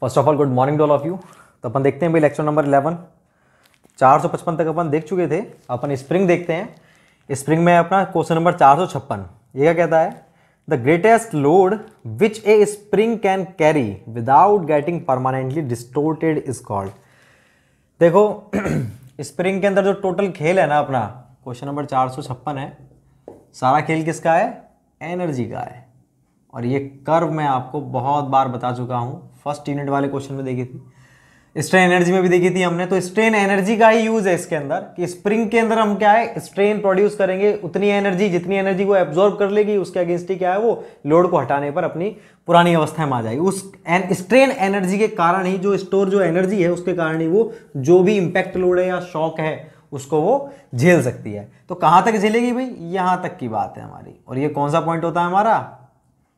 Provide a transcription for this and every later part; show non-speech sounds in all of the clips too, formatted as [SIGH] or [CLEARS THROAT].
First of all good morning to all of you तो अपन देखते हैं भाई लेक्चर नंबर इलेवन चार सौ पचपन तक अपन देख चुके थे अपन स्प्रिंग देखते हैं स्प्रिंग में अपना क्वेश्चन नंबर चार सौ छप्पन ये क्या कहता है the greatest load which a spring can carry without getting permanently distorted is called देखो स्प्रिंग [CLEARS THROAT] के अंदर जो टोटल खेल है ना अपना क्वेश्चन नंबर चार सौ छप्पन है सारा खेल किसका है एनर्जी का है और ये कर्व मैं आपको बहुत बार बता चुका हूँ फर्स्ट यूनिट वाले क्वेश्चन में देखी थी स्ट्रेन एनर्जी में भी देखी थी हमने तो स्ट्रेन एनर्जी का ही यूज है इसके अंदर कि स्प्रिंग के अंदर हम क्या है स्ट्रेन प्रोड्यूस करेंगे उतनी एनर्जी जितनी एनर्जी वो एब्जॉर्ब कर लेगी उसके अगेंस्ट ही क्या है वो लोड को हटाने पर अपनी पुरानी अवस्था में आ जाएगी उस एन, स्ट्रेन एनर्जी के कारण ही जो स्टोर जो एनर्जी है उसके कारण ही वो जो भी इम्पैक्ट लोड है या शॉक है उसको वो झेल सकती है तो कहाँ तक झेलेगी भाई यहाँ तक की बात है हमारी और ये कौन सा पॉइंट होता है हमारा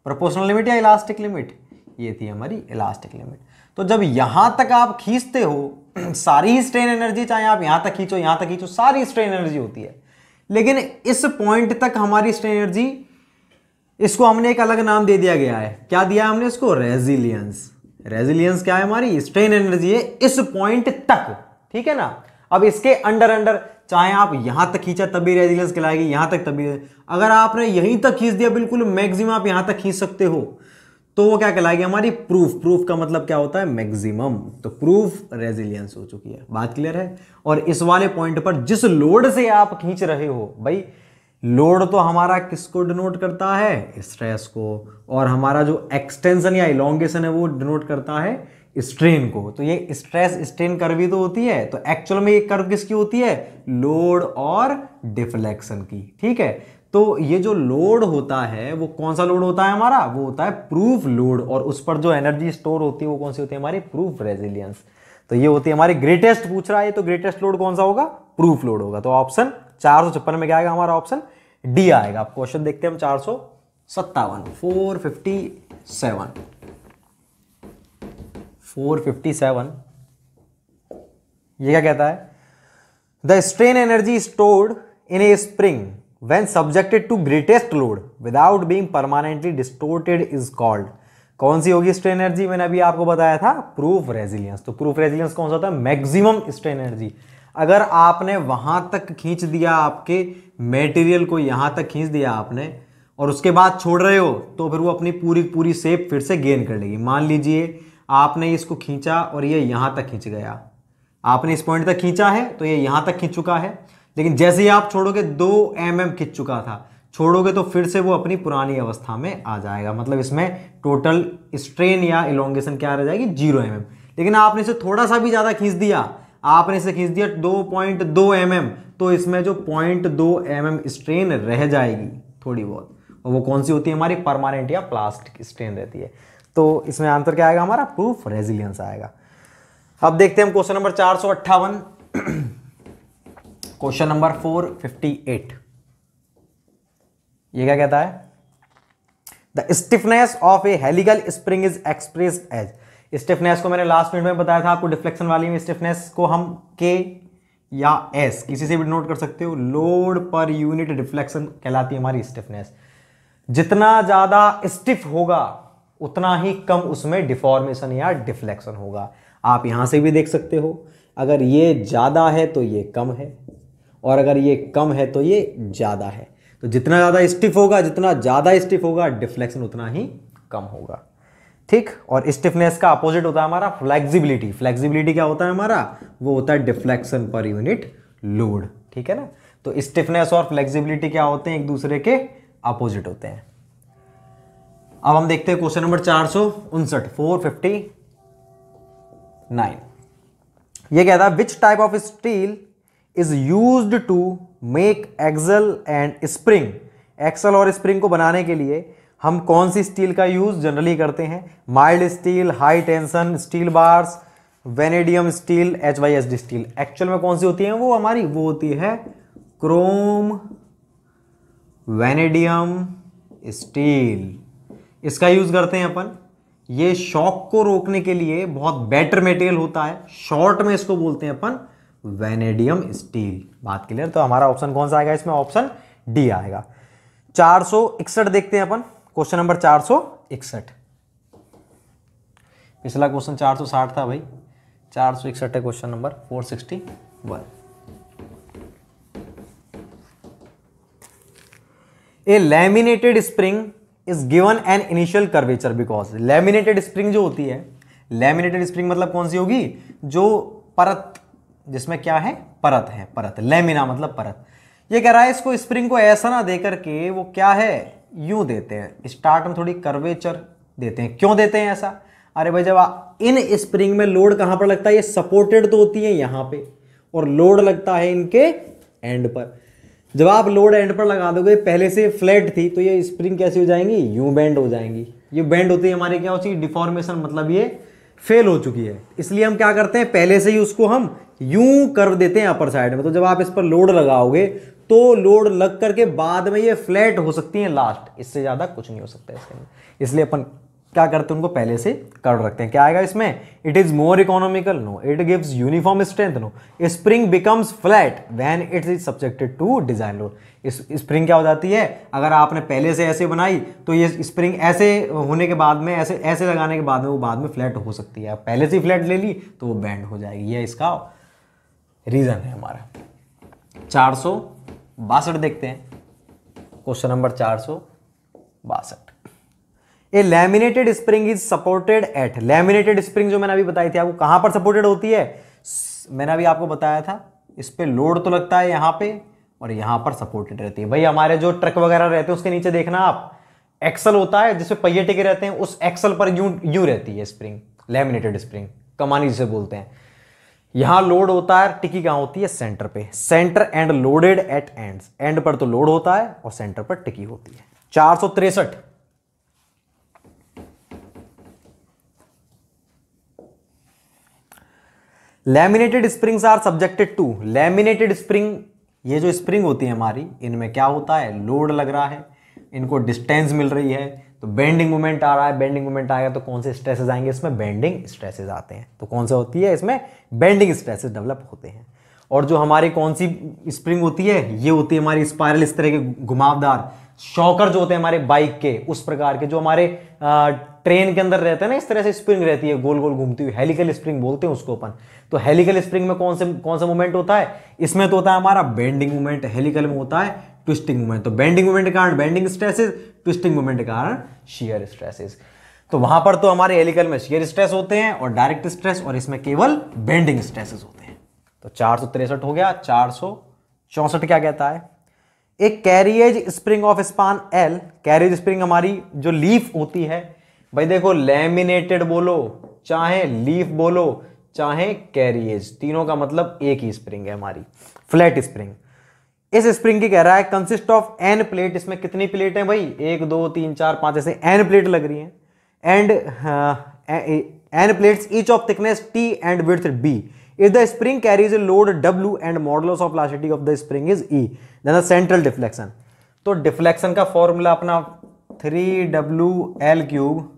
प्रपोशनल लिमिट या इलास्टिक लिमिट ये थी हमारी इलास्टिक लिमिट तो जब यहां तक आप खींचते हो [CLEARS THROAT] सारी स्ट्रेन एनर्जी चाहे आप यहां तक खींचो यहां तक खींचो सारी स्ट्रेन एनर्जी होती है लेकिन इस पॉइंट तक हमारी स्ट्रेन एनर्जी इसको हमने एक अलग नाम दे दिया गया है क्या दिया हमने इसको रेजिलियंस रेजिलियंस क्या है हमारी स्ट्रेन एनर्जी है इस पॉइंट तक ठीक है ना अब इसके अंडर अंडर चाहे आप यहां तक खींचा तभी रेजिलियंस कहलाएगी यहां तक तभी अगर आपने यहीं तक खींच दिया बिल्कुल मैक्सिमम आप यहां तक खींच सकते हो तो वो क्या कहलाएगी हमारी प्रूफ प्रूफ का मतलब क्या होता है मैक्सिमम तो प्रूफ रेजिलियंस हो चुकी है बात क्लियर है और इस वाले पॉइंट पर जिस लोड से आप खींच रहे हो भाई लोड तो हमारा किसको डिनोट करता है स्ट्रेस को और हमारा जो एक्सटेंशन या इलोंगेशन है वो डिनोट करता है स्ट्रेन को तो ये स्ट्रेस स्ट्रेन कर्व भी तो होती है तो एक्चुअल में ये कर्व किसकी होती है लोड और डिफ्लेक्शन की ठीक है तो ये जो लोड होता है वो कौन सा लोड होता है हमारा वो होता है प्रूफ लोड और उस पर जो एनर्जी स्टोर होती है वो कौन सी होती है हमारी प्रूफ रेजिलियंस तो ये होती है हमारी ग्रेटेस्ट पूछ रहा है तो ग्रेटेस्ट लोड कौन सा होगा प्रूफ लोड होगा तो ऑप्शन चार सौ छप्पन में क्या आएगा हमारा ऑप्शन डी आएगा आप क्वेश्चन देखते हैं हम चार सौ सत्तावन four fifty seven four fifty seven ये क्या कहता है the strain energy stored in a spring when subjected to greatest load without being permanently distorted is called कौन सी होगी स्ट्रेन एनर्जी मैंने अभी आपको बताया था प्रूफ रेजिलियंस तो प्रूफ रेजिलियंस कौन सा होता है मैक्सिमम स्ट्रेन एनर्जी अगर आपने वहां तक खींच दिया आपके मेटेरियल को यहां तक खींच दिया आपने और उसके बाद छोड़ रहे हो तो फिर वो अपनी पूरी पूरी सेप फिर से गेन कर लेगी मान लीजिए आपने इसको खींचा और ये यह तक खींच गया आपने इस पॉइंट तक खींचा है तो ये यह तक खींच चुका है लेकिन जैसे ही आप छोड़ोगे दो एम एम खिंच चुका था छोड़ोगे तो फिर से वो अपनी पुरानी अवस्था में आ जाएगा मतलब इसमें टोटल स्ट्रेन या इलोंगेशन क्या रह जाएगी जीरो एम mm. लेकिन आपने इसे थोड़ा सा भी ज़्यादा खींच दिया आपने इसे खींच दिया दो पॉइंट दो एम mm, तो इसमें जो पॉइंट दो एम mm स्ट्रेन रह जाएगी थोड़ी बहुत और वो कौन सी होती है हमारी परमानेंट या प्लास्टिक स्ट्रेन रहती है तो इसमें आंसर क्या आएगा हमारा प्रूफ रेजिलियंस आएगा अब देखते हैं हम क्वेश्चन नंबर चार सौ अट्ठावन question number four fifty eight ये क्या कहता है the stiffness of a helical spring is express as stiffness को मैंने लास्ट मिनट में बताया था आपको डिफ्लेक्शन वाली में स्टिफनेस को हम के या एस किसी से भी नोट कर सकते हो लोड पर यूनिट डिफ्लेक्शन कहलाती है हमारी स्टिफनेस जितना ज़्यादा स्टिफ होगा उतना ही कम उसमें डिफॉर्मेशन या डिफ्लेक्शन होगा आप यहां से भी देख सकते हो अगर ये ज़्यादा है तो ये कम है और अगर ये कम है तो ये ज़्यादा है तो जितना ज़्यादा स्टिफ होगा जितना ज़्यादा स्टिफ होगा डिफ्लेक्शन उतना ही कम होगा ठीक और स्टिफनेस का अपोजिट होता है हमारा फ्लेक्सिबिलिटी फ्लेक्सिबिलिटी क्या होता है हमारा वो होता है डिफ्लेक्शन पर यूनिट लोड ठीक है ना तो स्टिफनेस और फ्लेक्सिबिलिटी क्या होते हैं एक दूसरे के अपोजिट होते हैं अब हम देखते हैं क्वेश्चन नंबर चार सौ उनसठ फोर फिफ्टी नाइन यह कहता है which type of steel is use to make axle and spring axle और स्प्रिंग को बनाने के लिए हम कौन सी स्टील का यूज़ जनरली करते हैं mild steel high tension steel bars vanadium steel H Y S D steel actual में कौन सी होती है वो हमारी वो होती है क्रोम वेनेडियम स्टील इसका यूज़ करते हैं अपन ये शॉक को रोकने के लिए बहुत बेटर मटेरियल होता है शॉर्ट में इसको बोलते हैं अपन वेनेडियम स्टील बात क्लियर तो हमारा ऑप्शन कौन सा आएगा इसमें ऑप्शन डी आएगा चार देखते हैं अपन क्वेश्चन नंबर चार पिछला क्वेश्चन 460 था भाई चार सौ इकसठ है question number 461 a laminated spring is given an initial curvature because laminated spring जो होती है लेमिनेटेड स्प्रिंग मतलब कौन सी होगी जो परत जिसमें क्या है परत है परत लेमिना मतलब परत ये कह रहा है इसको स्प्रिंग को ऐसा ना देकर के वो क्या है यूं देते हैं स्टार्ट में थोड़ी कर्वेचर देते हैं क्यों देते हैं ऐसा अरे भाई जब इन स्प्रिंग में लोड कहां पर लगता है ये सपोर्टेड तो होती है यहां पे और लोड लगता है इनके एंड पर जब आप लोड एंड पर लगा दोगे पहले से फ्लैट थी तो ये स्प्रिंग कैसी हो जाएंगी यू बैंड हो जाएंगी ये बैंड होती है हमारे क्या होती है डिफॉर्मेशन मतलब ये फेल हो चुकी है इसलिए हम क्या करते हैं पहले से ही उसको हम यूं कर देते हैं अपर साइड में तो जब आप इस पर लोड लगाओगे तो लोड लग करके बाद में ये फ्लैट हो सकती है लास्ट इससे ज़्यादा कुछ नहीं हो सकता इसके अंदर इसलिए अपन क्या करते हैं उनको पहले से कर रखते हैं क्या आएगा इसमें it is more economical no it gives uniform strength no spring becomes flat when it is subjected to design load spring क्या हो जाती है अगर आपने पहले से ऐसे बनाई तो ये स्प्रिंग ऐसे होने के बाद में ऐसे ऐसे लगाने के बाद में वो बाद में फ्लैट हो सकती है पहले से ही फ्लैट ले ली तो वो बैंड हो जाएगी यह इसका रीज़न है हमारा चार सौ बासठ देखते हैं क्वेश्चन नंबर चार बासठ a laminated spring is supported at laminated spring जो मैंने अभी बताई थी आपको कहां पर सपोर्टेड होती है मैंने अभी आपको बताया था इस पर लोड तो लगता है यहां पे और यहां पर सपोर्टेड रहती है भाई हमारे जो ट्रक वगैरह रहते हैं उसके नीचे देखना आप एक्सल होता है जिसमें पहिए टिके रहते हैं उस एक्सल पर यूं यूं रहती है स्प्रिंग लेमिनेटेड स्प्रिंग कमानी जिसे बोलते हैं यहां लोड होता है टिकी कहां होती है सेंटर पे centre and loaded at end end पर तो लोड होता है और सेंटर पर टिकी होती है चार सौ तिरसठ laminated springs are subjected to laminated spring ये जो स्प्रिंग होती है हमारी इनमें क्या होता है लोड लग रहा है इनको डिस्टेंस मिल रही है तो बेंडिंग मोमेंट आ रहा है बेंडिंग मोमेंट आएगा तो कौन से स्ट्रेसेस आएंगे इसमें बेंडिंग स्ट्रेसेस आते हैं तो कौन सा होती है इसमें बेंडिंग स्ट्रेसेस डेवलप होते हैं और जो हमारी कौन सी स्प्रिंग होती है ये होती है हमारी स्पायरल इस तरह के घुमावदार शॉकर जो होते हैं हमारे बाइक के उस प्रकार के जो हमारे ट्रेन के अंदर रहते हैं ना इस तरह से स्प्रिंग रहती है गोल गोल घूमती हुई हेलिकल स्प्रिंग बोलते हैं उसको अपन तो हेलिकल स्प्रिंग में कौन से कौन सा मूवमेंट होता है इसमें तो होता है हमारा बेंडिंग मूवमेंट हेलिकल में होता है ट्विस्टिंग मूवमेंट तो बेंडिंग मूवमेंट के कारण बेंडिंग स्ट्रेसेस ट्विस्टिंग मूवमेंट के कारण शेयर स्ट्रेसेस तो वहां पर तो हमारे हेलिकल में शेयर स्ट्रेस होते हैं और डायरेक्ट स्ट्रेस और इसमें केवल बेंडिंग स्ट्रेसेस होते हैं तो चार हो गया चार क्या कहता है एक carriage spring of span L carriage spring हमारी जो लीफ होती है भाई देखो लैमिनेटेड बोलो चाहे लीफ बोलो चाहे कैरियज तीनों का मतलब एक ही स्प्रिंग है हमारी फ्लैट स्प्रिंग इस स्प्रिंग की कह रहा है कंसिस्ट ऑफ एन प्लेट इसमें कितनी प्लेट है भाई एक दो तीन चार पांच ऐसे एन प्लेट लग रही है and N plate each of thickness T and width B if the spring carries a load w and modulus of elasticity of the spring is e then तो डिफ्लेक्शन का फॉर्मूला अपना three W L cube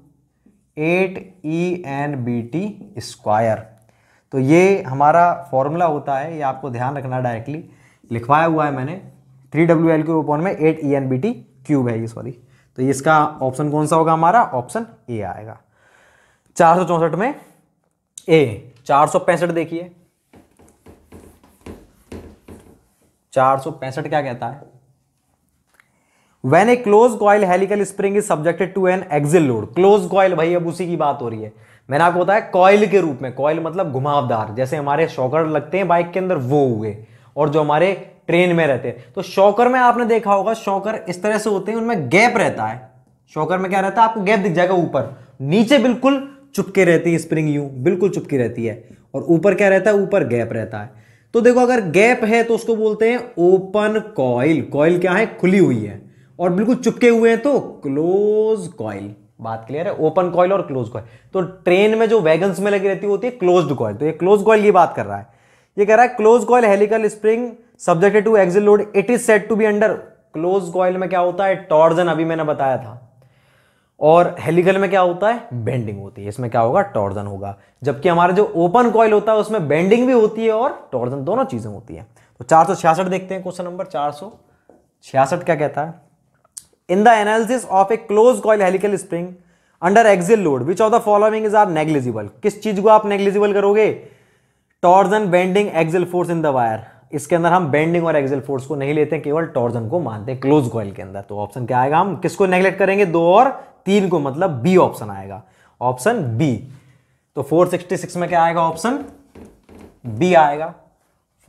eight E N B T square तो ये हमारा formula होता है ये आपको ध्यान रखना डायरेक्टली लिखवाया हुआ है मैंने three W L cube upon में eight E N B T cube है ये सॉरी तो इसका ऑप्शन कौन सा होगा हमारा ऑप्शन ए आएगा चार सौ चौंसठ में ए चार सौ पैंसठ देखिए चार सौ पैंसठ क्या कहता है when a close coil helical spring is subjected to an axial load close coil भाई अब उसी की बात हो रही है मैंने आपको बताया कॉयल के रूप में कॉयल मतलब घुमावदार जैसे हमारे शॉकर लगते हैं बाइक के अंदर वो हुए और जो हमारे ट्रेन में रहते हैं तो शॉकर में आपने देखा होगा शॉकर इस तरह से होते हैं उनमें गैप रहता है शॉकर में क्या रहता है आपको गैप दिख जाएगा ऊपर नीचे बिल्कुल चुपके रहती है स्प्रिंग यू बिल्कुल चुपकी रहती है और ऊपर क्या रहता है ऊपर गैप रहता है तो देखो अगर गैप है तो उसको बोलते हैं ओपन कॉइल कॉइल क्या है खुली हुई है और बिल्कुल चुपके हुए हैं तो क्लोज कॉइल बात क्लियर है ओपन कॉइल और क्लोज कॉइल तो ट्रेन में जो वैगन में लगी रहती है होती है क्लोज कॉइल तो ये क्लोज कॉइल की बात कर रहा है ये कह रहा है close coil helical spring subjected to axial load it is set to be under close coil में क्या होता है टॉर्जन अभी मैंने बताया था और हेलिकल में क्या होता है बेंडिंग होती है इसमें क्या होगा टॉर्जन होगा जबकि हमारा जो ओपन कॉइल होता है उसमें बेंडिंग भी होती है और टॉर्जन दोनों चीजें होती है तो चार देखते हैं क्वेश्चन नंबर चार क्या कहता है in the analysis of a closed coil helical spring under axial load which of the following is are negligible किस चीज को आप negligible करोगे torsion bending axial force in the wire इसके अंदर हम बेंडिंग और एक्सिल फोर्स को नहीं लेते केवल टॉर्जन को मानते हैं क्लोज कॉइल के अंदर तो ऑप्शन क्या आएगा हम किसको नेग्लेक्ट करेंगे दो और तीन को मतलब बी ऑप्शन आएगा ऑप्शन बी तो 466 में क्या आएगा ऑप्शन बी आएगा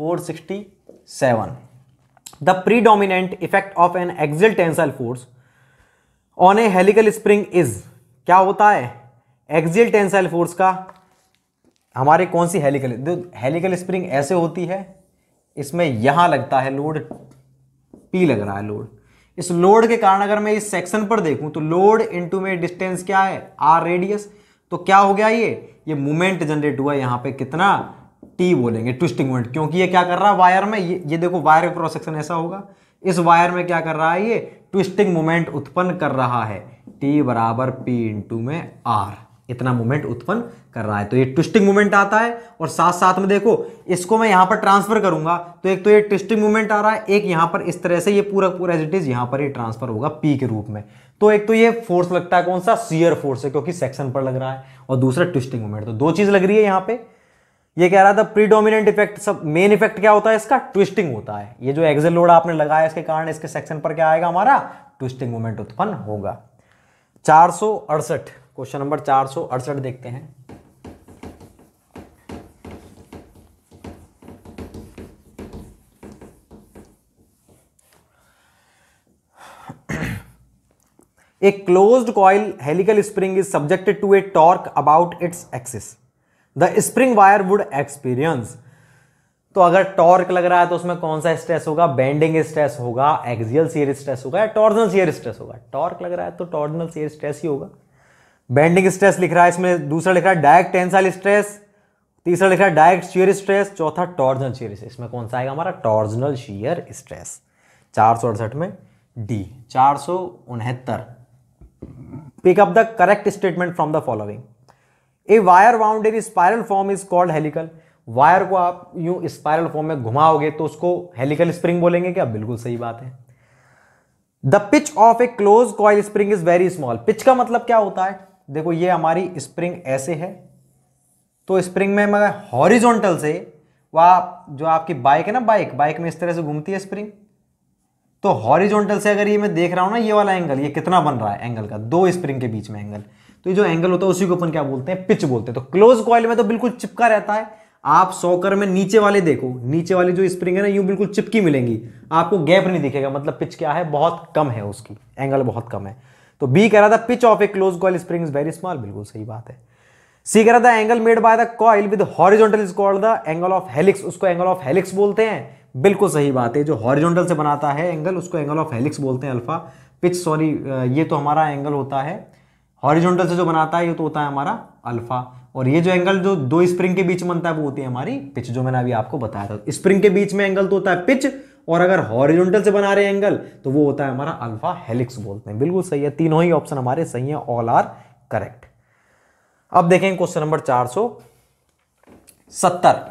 467 pre predominant effect of an axial tensile force on a helical spring is क्या होता है एक्सियल टेंसाइल फोर्स का हमारे कौन सी हेलिकल हेलिकल स्प्रिंग ऐसे होती है इसमें यहां लगता है लोड पी लग रहा है लोड इस लोड के कारण अगर मैं इस सेक्शन पर देखूं तो लोड इनटू में डिस्टेंस क्या है आर रेडियस तो क्या हो गया ये ये मोमेंट जनरेट हुआ यहां पे कितना टी बोलेंगे ट्विस्टिंग मोमेंट क्योंकि ये क्या कर रहा है वायर में ये ये देखो वायर का क्रॉस सेक्शन ऐसा होगा इस वायर में क्या कर रहा है ये ट्विस्टिंग मोमेंट उत्पन्न कर रहा है टी बराबर पी इंटू में आर इतना मोमेंट उत्पन्न कर रहा है तो ये ट्विस्टिंग मोमेंट आता है और साथ साथ में देखो इसको मैं यहां पर ट्रांसफर करूंगा तो एक तो ये ट्विस्टिंग मोमेंट आ रहा है एक यहां पर इस तरह से ये पूरा पूरा एज इट इज यहां पर ये ट्रांसफर होगा पी के रूप में तो एक तो ये फोर्स लगता है कौन सा सीयर फोर्स है क्योंकि सेक्शन पर लग रहा है और दूसरा ट्विस्टिंग मोमेंट तो दो चीज लग रही है यहाँ पर ये कह रहा था प्रीडोमिनेंट इफेक्ट सब मेन इफेक्ट क्या होता है इसका ट्विस्टिंग होता है ये जो एक्सल लोड आपने लगाया इसके कारण इसके सेक्शन पर क्या आएगा हमारा ट्विस्टिंग मोमेंट उत्पन्न होगा चार क्वेश्चन नंबर चार देखते हैं closed coil helical spring is subjected to a torque about its axis the spring wire would experience तो अगर टॉर्क लग रहा है तो उसमें कौन सा स्ट्रेस होगा बेंडिंग स्ट्रेस होगा एक्सियल सीयर स्ट्रेस होगा या टॉर्जनल सीयर स्ट्रेस होगा टॉर्क लग रहा है तो टॉर्जनल सीयर स्ट्रेस ही होगा बेंडिंग स्ट्रेस लिख रहा है इसमें दूसरा लिख रहा है डायरेक्ट टेंसाइल स्ट्रेस तीसरा लिख रहा है डायरेक्ट शियर स्ट्रेस चौथा टॉर्जनल शेयर स्ट्रेस इसमें कौन सा आएगा हमारा टॉर्जनल शीयर स्ट्रेस चार में डी चार सौ उनहत्तर pick up the correct statement from the following a wire in spiral form is called helical wire को आप यूं स्पायरल फॉर्म में घुमाओगे तो उसको हेलिकल स्प्रिंग बोलेंगे क्या बिल्कुल सही बात है the pitch of a close coil spring is very small pitch का मतलब क्या होता है देखो ये हमारी स्प्रिंग ऐसे है तो स्प्रिंग में मगर हॉरिजोंटल से वह जो आपकी बाइक है ना बाइक बाइक में इस तरह से घूमती है स्प्रिंग तो हॉरिजोंटल से अगर ये मैं देख रहा हूं ना ये वाला एंगल ये कितना बन रहा है एंगल का दो स्प्रिंग के बीच में एंगल तो ये जो एंगल होता है उसी को अपन क्या बोलते हैं पिच बोलते हैं तो क्लोज कॉयल में तो बिल्कुल चिपका रहता है आप सॉकर में नीचे वाले देखो नीचे वाले जो स्प्रिंग है ना यूं बिल्कुल चिपकी मिलेंगी आपको गैप नहीं दिखेगा मतलब पिच क्या है बहुत कम है उसकी एंगल बहुत कम है तो बी कह रहा था pitch of a close coil spring is very small बिल्कुल सही बात है सी कह रहा था angle made by the coil with horizontal is called the angle of helix उसको एंगल ऑफ हेलिक्स बोलते हैं बिल्कुल सही बात है जो हॉरिजॉन्टल से बनाता है एंगल उसको एंगल ऑफ हेलिक्स बोलते हैं अल्फा पिच सॉरी ये तो हमारा एंगल होता है हॉरिजॉन्टल से जो बनाता है ये तो होता है हमारा अल्फा और ये जो एंगल जो दो स्प्रिंग के बीच बनता है वो होती है हमारी पिच जो मैंने अभी आपको बताया था स्प्रिंग के बीच में एंगल तो होता है पिच और अगर हॉरिजॉन्टल से बना रहे एंगल तो वो होता है हमारा अल्फा हेलिक्स बोलते हैं बिल्कुल सही है तीनों ही ऑप्शन हमारे सही है ऑल आर करेक्ट अब देखें क्वेश्चन नंबर चार सौ सत्तर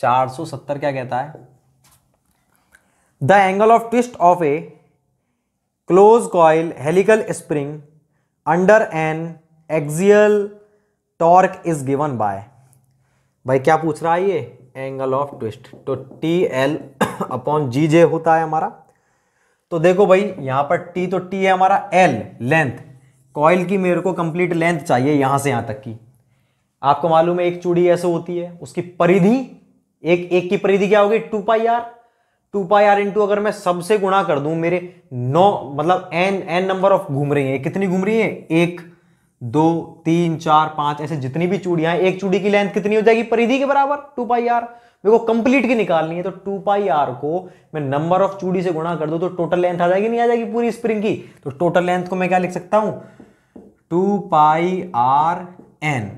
चार सौ सत्तर क्या कहता है the angle of twist of a close coil helical spring under an axial torque is given by भाई क्या पूछ रहा है ये एंगल ऑफ ट्विस्ट तो T L upon G J होता है हमारा तो देखो भाई यहाँ पर टी तो टी है हमारा एल लेंथ कॉयल की मेरे को कंप्लीट लेंथ चाहिए यहां से यहां तक की आपको मालूम है एक चूड़ी ऐसे होती है उसकी परिधि एक एक की परिधि क्या होगी two pi R two pi R into अगर मैं सबसे गुणा कर दूं मेरे नौ मतलब एन एन नंबर ऑफ घूम रही है कितनी घूम रही है एक दो तीन चार पांच ऐसे जितनी भी चूड़ियां एक चूड़ी की लेंथ कितनी हो जाएगी परिधि के बराबर टू पाई आर मेरे को कंप्लीट की निकालनी है तो टू पाई आर को मैं नंबर ऑफ चूड़ी से गुणा कर दूं तो टोटल लेंथ आ जाएगी नहीं आ जाएगी पूरी स्प्रिंग की तो टोटल लेंथ को मैं क्या लिख सकता हूं two pi R N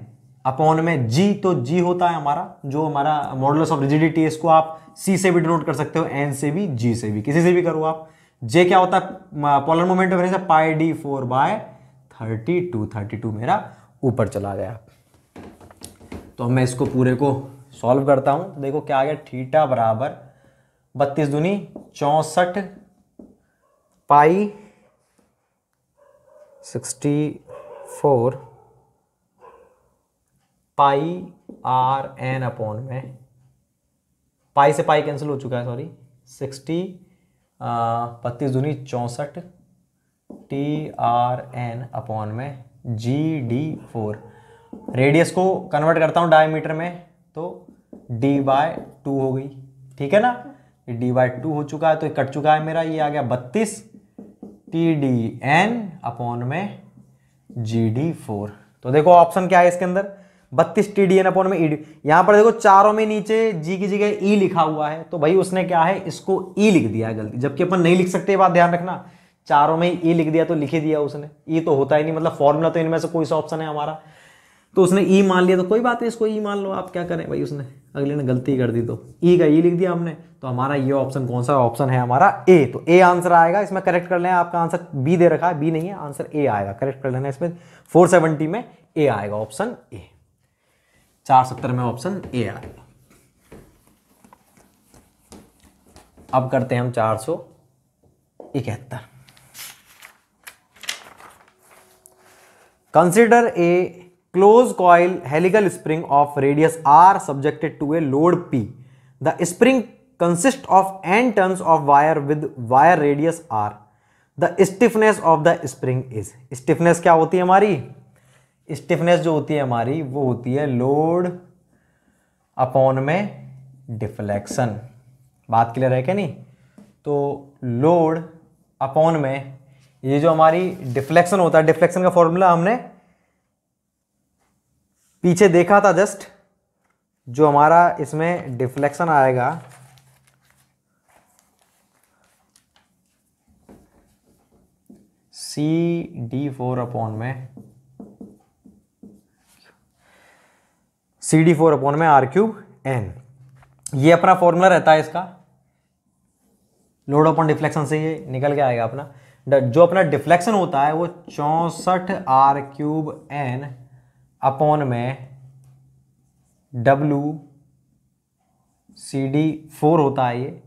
upon में जी तो जी होता है हमारा जो हमारा मॉडल्स ऑफ रिजिडिटी है इसको आप सी से भी डिनोट कर सकते हो एन से भी जी से भी किसी से भी करो आप जे क्या होता है polar moment of pi D four by thirty two thirty two मेरा ऊपर चला गया तो मैं इसको पूरे को सॉल्व करता हूं तो देखो क्या आ गया ठीटा बराबर बत्तीस दुनी चौसठ pi sixty four pi R N upon में पाई से पाई कैंसिल हो चुका है सॉरी सिक्सटी बत्तीस दूनी चौंसठ टी आर एन अपॉन में जी डी फोर रेडियस को कन्वर्ट करता हूँ डायमीटर में तो डी बाय टू हो गई ठीक है ना डी बाय टू हो चुका है तो कट चुका है मेरा ये आ गया बत्तीस टी डी एन अपॉन में जी डी फोर तो देखो ऑप्शन क्या है इसके अंदर बत्तीस टी डी एन अपॉन में ई e यहाँ पर देखो चारों में नीचे जी की जगह ई e लिखा हुआ है तो भाई उसने क्या है इसको ई e लिख दिया है गलती जबकि अपन नहीं लिख सकते बात ध्यान रखना चारों में ई लिख दिया तो लिखे दिया उसने ई तो होता ही नहीं मतलब फॉर्मूला तो इनमें से कोई सा ऑप्शन है हमारा तो उसने ई मान लिया तो कोई बात नहीं इसको ई मान लो आप क्या करें भाई उसने अगले ने गलती कर दी तो ई का ई लिख दिया हमने तो हमारा ये ऑप्शन कौन सा ऑप्शन है हमारा ए तो ए आंसर आएगा इसमें करेक्ट कर लेना आपका आंसर बी दे रखा है बी नहीं है आंसर ए आएगा करेक्ट कर लेना इसमें सेवेंटी में ए आएगा ऑप्शन ए चार सत्तर में ऑप्शन ए आ गया अब करते हैं हम चार सौ इकहत्तर consider a close coil helical spring of radius R subjected to a load P the spring consist of N turns of wire with wire radius R the stiffness of the spring is stiffness क्या होती है हमारी stiffness जो होती है हमारी वो होती है लोड अपॉन में डिफ्लेक्शन बात क्लियर है क्या नहीं तो लोड अपॉन में ये जो हमारी डिफ्लेक्शन होता है डिफ्लेक्शन का फॉर्मूला हमने पीछे देखा था जस्ट जो हमारा इसमें डिफ्लेक्शन आएगा सी डी फोर अपॉन में सी डी फोर अपॉन में आर क्यूब एन ये अपना फॉर्मूला रहता है इसका लोड अपॉन डिफ्लेक्शन से ये निकल के आएगा अपना जो अपना डिफ्लेक्शन होता है वो चौसठ आर क्यूब एन अपॉन में डब्लू सी डी फोर होता है ये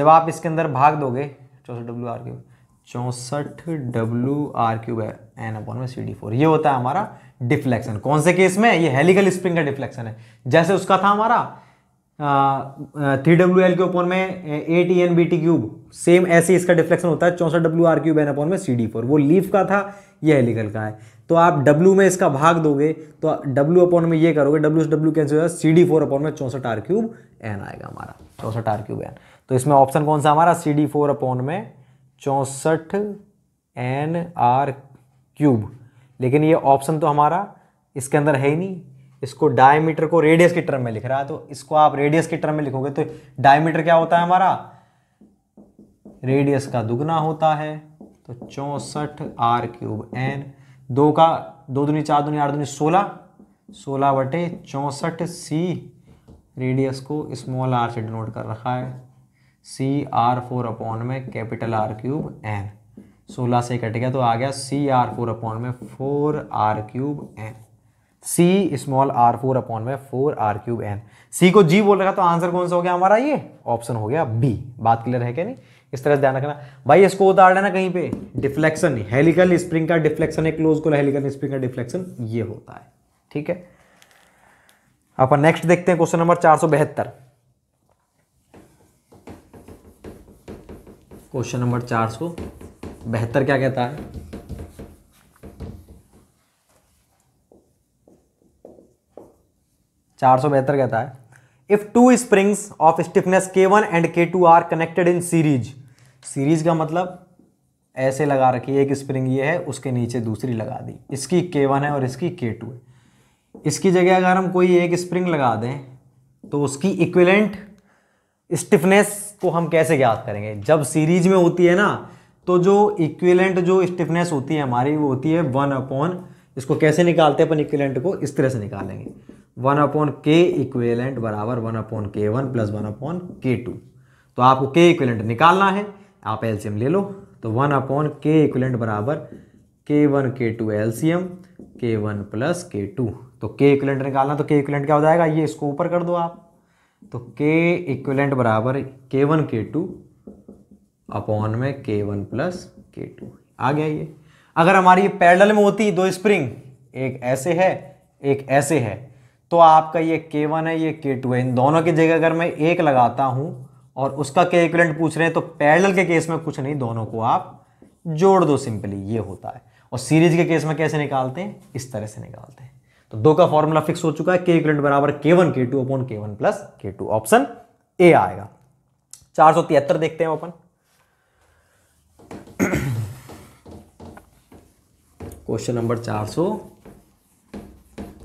जब आप इसके अंदर भाग दोगे चौसठ डब्ल्यू आर क्यूब चौंसठ W R cube N upon में सी डी फोर ये होता है हमारा डिफ्लेक्शन कौन से केस में ये हेलिकल स्प्रिंग का डिफ्लेक्शन है जैसे उसका था हमारा थ्री डब्ल्यू एल के ऊपर में A T N B T cube same ऐसे इसका डिफ्लेक्शन होता है चौंसठ W R cube N upon में सी डी फोर वो लीफ का था ये हेलिकल का है तो आप डब्ल्यू में इसका भाग दोगे तो डब्ल्यू अपॉन में ये करोगे डब्ल्यू से डब्ल्यू कैंसिल होगा सी डी फोर अपॉन में चौंसठ आर क्यूब एन आएगा हमारा चौंसठ आर क्यूब एन तो इसमें ऑप्शन कौन सा हमारा सी डी फोर अपॉन में चौंसठ एन आर क्यूब लेकिन ये ऑप्शन तो हमारा इसके अंदर है ही नहीं इसको डायमीटर को रेडियस के टर्म में लिख रहा है तो इसको आप रेडियस के टर्म में लिखोगे तो डायमीटर क्या होता है हमारा रेडियस का दुगना होता है तो चौंसठ आर क्यूब एन दो का दो दुनी चार दुनी आठ दुनी सोलह सोलह बटे चौंसठ सी रेडियस को स्मॉल आर से डिनोट कर रखा है सी आर फोर अपॉन में कैपिटल आर क्यूब एन सोलह से कट गया तो आ गया सी आर फोर अपॉन में four R cube N C small R four upon में four R cube N C को जी बोल रखा तो आंसर कौन सा हो गया हमारा ये ऑप्शन हो गया बी बात क्लियर है क्या नहीं इस तरह से ध्यान रखना भाई इसको उतार लेना कहीं पे डिफ्लेक्शन हेलिकल स्प्रिंग का डिफ्लेक्शन क्लोज को हेलिकल स्प्रिंग का डिफ्लेक्शन ये होता है ठीक है अपन नेक्स्ट देखते हैं क्वेश्चन नंबर चार सौ बहत्तर क्वेश्चन नंबर चार सौ बेहतर क्या कहता है चार सौ बेहतर कहता है if two springs of stiffness K one and K two are connected in series series का मतलब ऐसे लगा रखी एक स्प्रिंग ये है उसके नीचे दूसरी लगा दी इसकी के वन है और इसकी के टू है इसकी जगह अगर हम कोई एक स्प्रिंग लगा दें तो उसकी इक्विलेंट स्टिफनेस को हम कैसे ज्ञात करेंगे जब सीरीज में होती है ना तो जो इक्विलेंट जो स्टिफनेस होती है हमारी वो होती है वन अपॉन इसको कैसे निकालते हैं अपन इक्विलेंट को इस तरह से निकालेंगे वन अपॉन के इक्विलेंट बराबर one upon K one plus one upon K two तो आपको के इक्विलेंट निकालना है आप एलसीएम ले लो तो वन अपॉन के इक्विलेंट बराबर K one K two LCM K one plus K two तो के इक्विलेंट निकालना तो के इक्विलेंट क्या हो जाएगा ये इसको ऊपर कर दो आप तो के इक्विलेंट बराबर K one K two upon में K one plus K two आ गया ये अगर हमारी ये पैरेलल में होती दो स्प्रिंग एक ऐसे है एक ऐसे है तो आपका ये के वन है ये के टू है इन दोनों की जगह अगर मैं एक लगाता हूं और उसका के इक्विलेंट पूछ रहे हैं तो पैरेलल के केस में कुछ नहीं दोनों को आप जोड़ दो सिंपली ये होता है और सीरीज के केस में कैसे निकालते हैं इस तरह से निकालते हैं तो दो का फॉर्मूला फिक्स हो चुका है के इक्विलेंट बराबर K one K two upon K one plus K two option A आएगा चार सौ तिहत्तर देखते हैं अपन क्वेश्चन नंबर चार सौ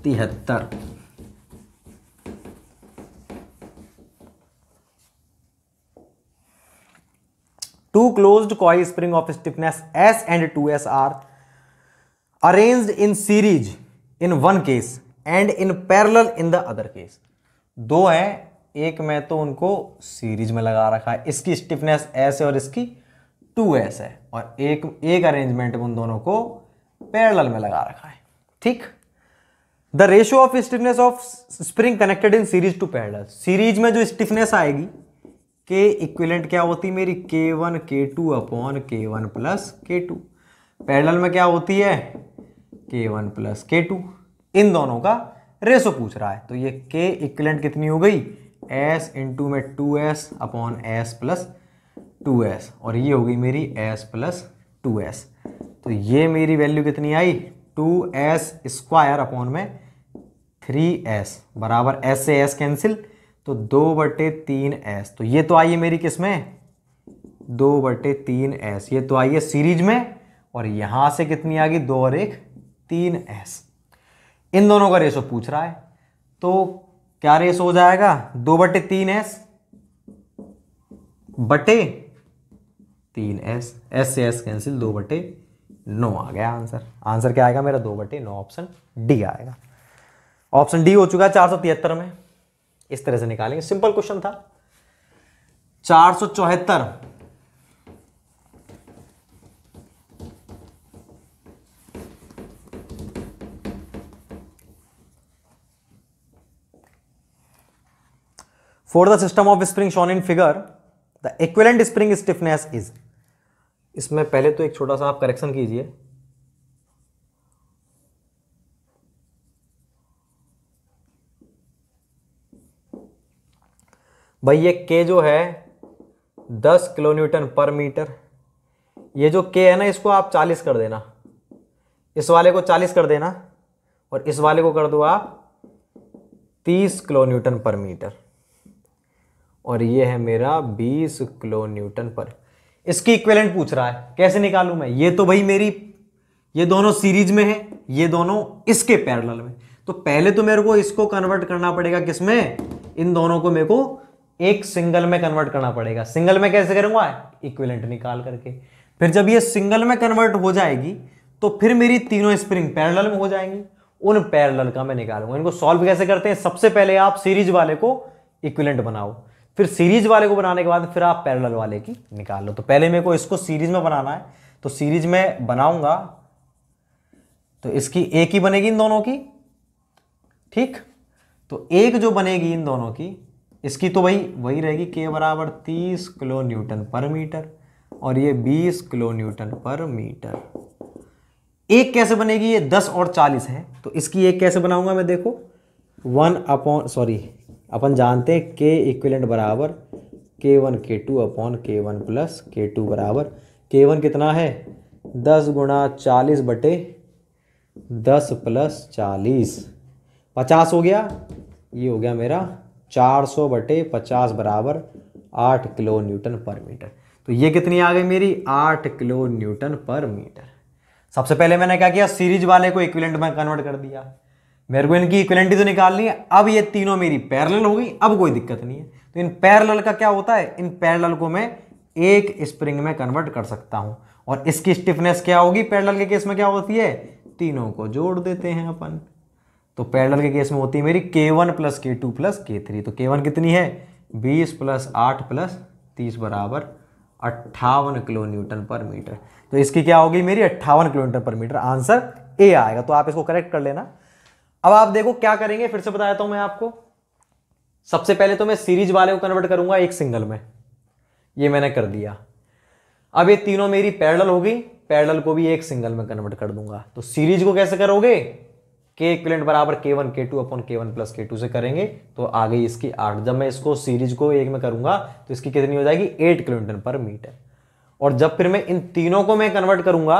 तिहत्तर two closed coil spring of stiffness S and two S are arrange in series in one case and in parallel in the other case दो है एक में तो उनको सीरीज में लगा रखा है इसकी स्टिफनेस एस है और इसकी टू एस है और एक एक अरेंजमेंट में उन दोनों को पैरल में लगा रखा है ठीक the ratio of stiffness of spring connected in series to parallel series में जो स्टिफनेस आएगी के इक्विलेंट क्या होती है मेरी K one K two upon K one plus K two parallel में क्या होती है K one plus K two इन दोनों का रेशो पूछ रहा है तो ये के इक्विलेंट कितनी हो गई एस इंटू में two S upon S plus two S और ये हो गई मेरी एस प्लस टू एस तो ये मेरी वैल्यू कितनी आई टू एस स्क्वायर अपॉन में थ्री एस बराबर एस से एस कैंसिल तो दो बटे तीन एस तो ये तो आई है मेरी किस में दो बटे तीन एस ये तो आई है सीरीज में और यहां से कितनी आ गई दो और एक तीन एस इन दोनों का रेशो पूछ रहा है तो क्या रेशो हो जाएगा दो बटे तीन एस बटे तीन एस एस से एस कैंसिल दो बटे नौ आ गया आंसर आंसर क्या आएगा मेरा दो बटे नौ ऑप्शन डी आएगा ऑप्शन डी हो चुका है चार सौ तिहत्तर में इस तरह से निकालेंगे सिंपल क्वेश्चन था चार सौ चौहत्तर for the system of spring shown in figure the equivalent spring stiffness is इसमें पहले तो एक छोटा सा आप करेक्शन कीजिए भाई ये के जो है दस न्यूटन पर मीटर ये जो के है ना इसको आप चालीस कर देना इस वाले को चालीस कर देना और इस वाले को कर दो आप तीस न्यूटन पर मीटर और ये है मेरा 20 किलो न्यूटन पर इसकी इक्वेलेंट पूछ रहा है कैसे निकालू मैं ये तो भाई मेरी ये दोनों सीरीज में है ये दोनों इसके पैरल में तो पहले तो मेरे को इसको कन्वर्ट करना पड़ेगा किसमें इन दोनों को मेरे को एक सिंगल में कन्वर्ट करना पड़ेगा सिंगल में कैसे करूंगा इक्विलेंट निकाल करके फिर जब ये सिंगल में कन्वर्ट हो जाएगी तो फिर मेरी तीनों स्प्रिंग पैरल में हो जाएंगी उन पैरल का मैं निकालूंगा इनको सॉल्व कैसे करते हैं सबसे पहले आप सीरीज वाले को इक्विलेंट बनाओ फिर सीरीज वाले को बनाने के बाद फिर आप पैरेलल वाले की निकाल लो तो पहले मेरे को इसको सीरीज में बनाना है तो सीरीज में बनाऊंगा तो इसकी एक ही बनेगी इन दोनों की ठीक तो एक जो बनेगी इन दोनों की इसकी तो भाई वही रहेगी के बराबर तीस किलो न्यूटन पर मीटर और ये बीस किलो न्यूटन पर मीटर एक कैसे बनेगी ये दस और चालीस है तो इसकी एक कैसे बनाऊंगा मैं देखो वन अपॉन सॉरी अपन जानते हैं के इक्विलेंट बराबर K one K two upon K one plus K two बराबर के वन कितना है दस गुणा चालीस बटे दस प्लस चालीस पचास हो गया ये हो गया मेरा चार सौ बटे पचास बराबर आठ किलो न्यूटन पर मीटर तो ये कितनी आ गई मेरी आठ किलो न्यूटन पर मीटर सबसे पहले मैंने क्या किया सीरीज वाले को इक्विलेंट में कन्वर्ट कर दिया मेरे को इनकी इक्वलेंटी तो निकालनी है अब ये तीनों मेरी पैरेलल हो गई अब कोई दिक्कत नहीं है तो इन पैरेलल का क्या होता है इन पैरेलल को मैं एक स्प्रिंग में कन्वर्ट कर सकता हूँ और इसकी स्टिफनेस क्या होगी पैरेलल के केस में क्या होती है तीनों को जोड़ देते हैं अपन तो पैरेलल के केस में होती है मेरी K one plus K two plus K three तो के वन कितनी है बीस प्लस आठ प्लस तीस बराबर अट्ठावन किलो न्यूटन पर मीटर तो इसकी क्या होगी मेरी अट्ठावन kilometre per metre answer A आएगा तो आप इसको करेक्ट कर लेना अब आप देखो क्या करेंगे फिर से बताया था मैं आपको सबसे पहले तो मैं सीरीज वाले को कन्वर्ट करूंगा एक सिंगल में ये मैंने कर दिया अब ये तीनों मेरी पैरल होगी पैरल को भी एक सिंगल में कन्वर्ट कर दूंगा तो सीरीज को कैसे करोगे के इक्विलेंट बराबर के वन के टू अपन के वन प्लस के टू से करेंगे तो आ गई इसकी आठ जब मैं इसको सीरीज को एक में करूंगा तो इसकी कितनी हो जाएगी एट किलोमीटर पर मीटर और जब फिर मैं इन तीनों को मैं कन्वर्ट करूंगा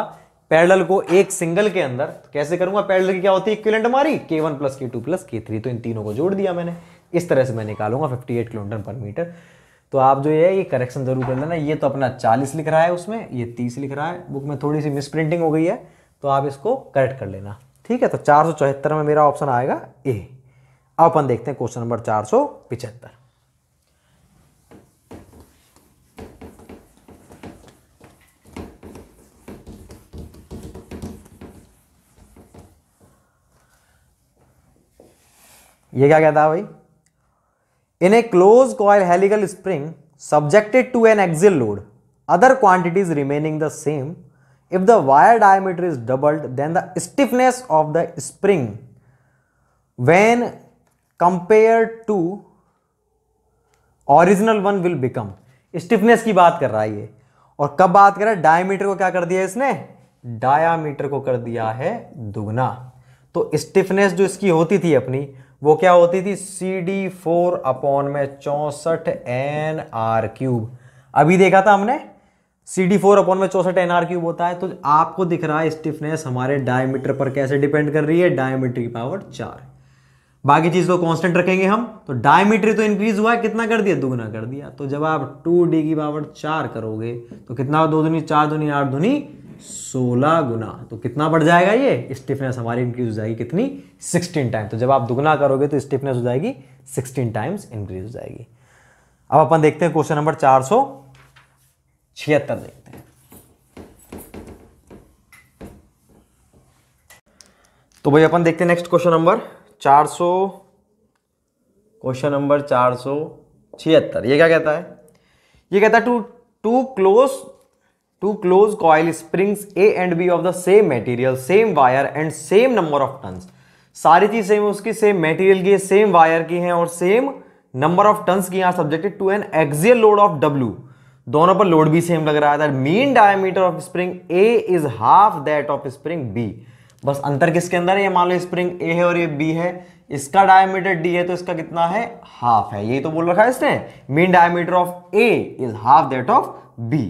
पैरल को एक सिंगल के अंदर तो कैसे करूंगा पैरल की क्या होती है इक्विलेंट हमारी K one plus K two plus K three तो इन तीनों को जोड़ दिया मैंने इस तरह से मैं निकालूंगा fifty eight kilometre per metre तो आप जो है ये करेक्शन जरूर कर लेना ये तो अपना चालीस लिख रहा है उसमें ये तीस लिख रहा है बुक में थोड़ी सी मिसप्रिंटिंग हो गई है तो आप इसको करेक्ट कर लेना ठीक है तो चार में मेरा ऑप्शन आएगा ए अब अपन देखते हैं क्वेश्चन नंबर चार ये क्या कहता है भाई in a close coil helical spring subjected to an axial load other quantities remaining the same if the wire diameter is doubled then the stiffness of the spring when compare to original one will become stiffness की बात कर रहा है ये और कब बात कर रहा है डायमीटर को क्या कर दिया इसने डायमीटर को कर दिया है दुगना तो स्टिफनेस जो इसकी होती थी अपनी वो क्या होती थी सी डी फोर अपॉन में चौंसठ एन आर क्यूब अभी देखा था हमने सी डी फोर अपॉन में चौंसठ एन आर क्यूब होता है तो आपको दिख रहा है स्टिफनेस हमारे डायमीटर पर कैसे डिपेंड कर रही है डायमीटर की पावर चार बाकी चीज़ को कांस्टेंट रखेंगे हम तो डायमीटर तो इंक्रीज हुआ है कितना कर दिया दुगना कर दिया तो जब आप टू डी की पावर चार करोगे तो कितना दो दुनी चार दुनी आठ दुनी सोलह गुना तो कितना बढ़ जाएगा ये स्टिफनेस हमारी इंक्रीज हो जाएगी कितनी सिक्सटीन टाइम तो जब आप दुगना करोगे तो स्टिफनेस हो जाएगी सिक्सटीन टाइम्स इंक्रीज हो जाएगी अब अपन देखते हैं क्वेश्चन नंबर चार सौ छिहत्तर देखते हैं तो भाई अपन देखते हैं नेक्स्ट क्वेश्चन नंबर चार सौ क्वेश्चन नंबर चार छिहत्तर ये क्या कहता है ये कहता है two two close two close coil springs A and B of the same material same wire and same number of tons. सारी चीज सेम उसकी सेम मेटीरियल की है सेम वायर की है और सेम नंबर ऑफ टन्स की यहां subjected to an axial load of W दोनों पर लोड भी सेम लग रहा है mean diameter of spring A is half that of spring B बस अंतर किसके अंदर है ये मान लो स्प्रिंग ए है और ये बी है इसका डायमीटर डी है तो इसका कितना है हाफ है यही तो बोल रखा है इसने mean diameter of A is half that of B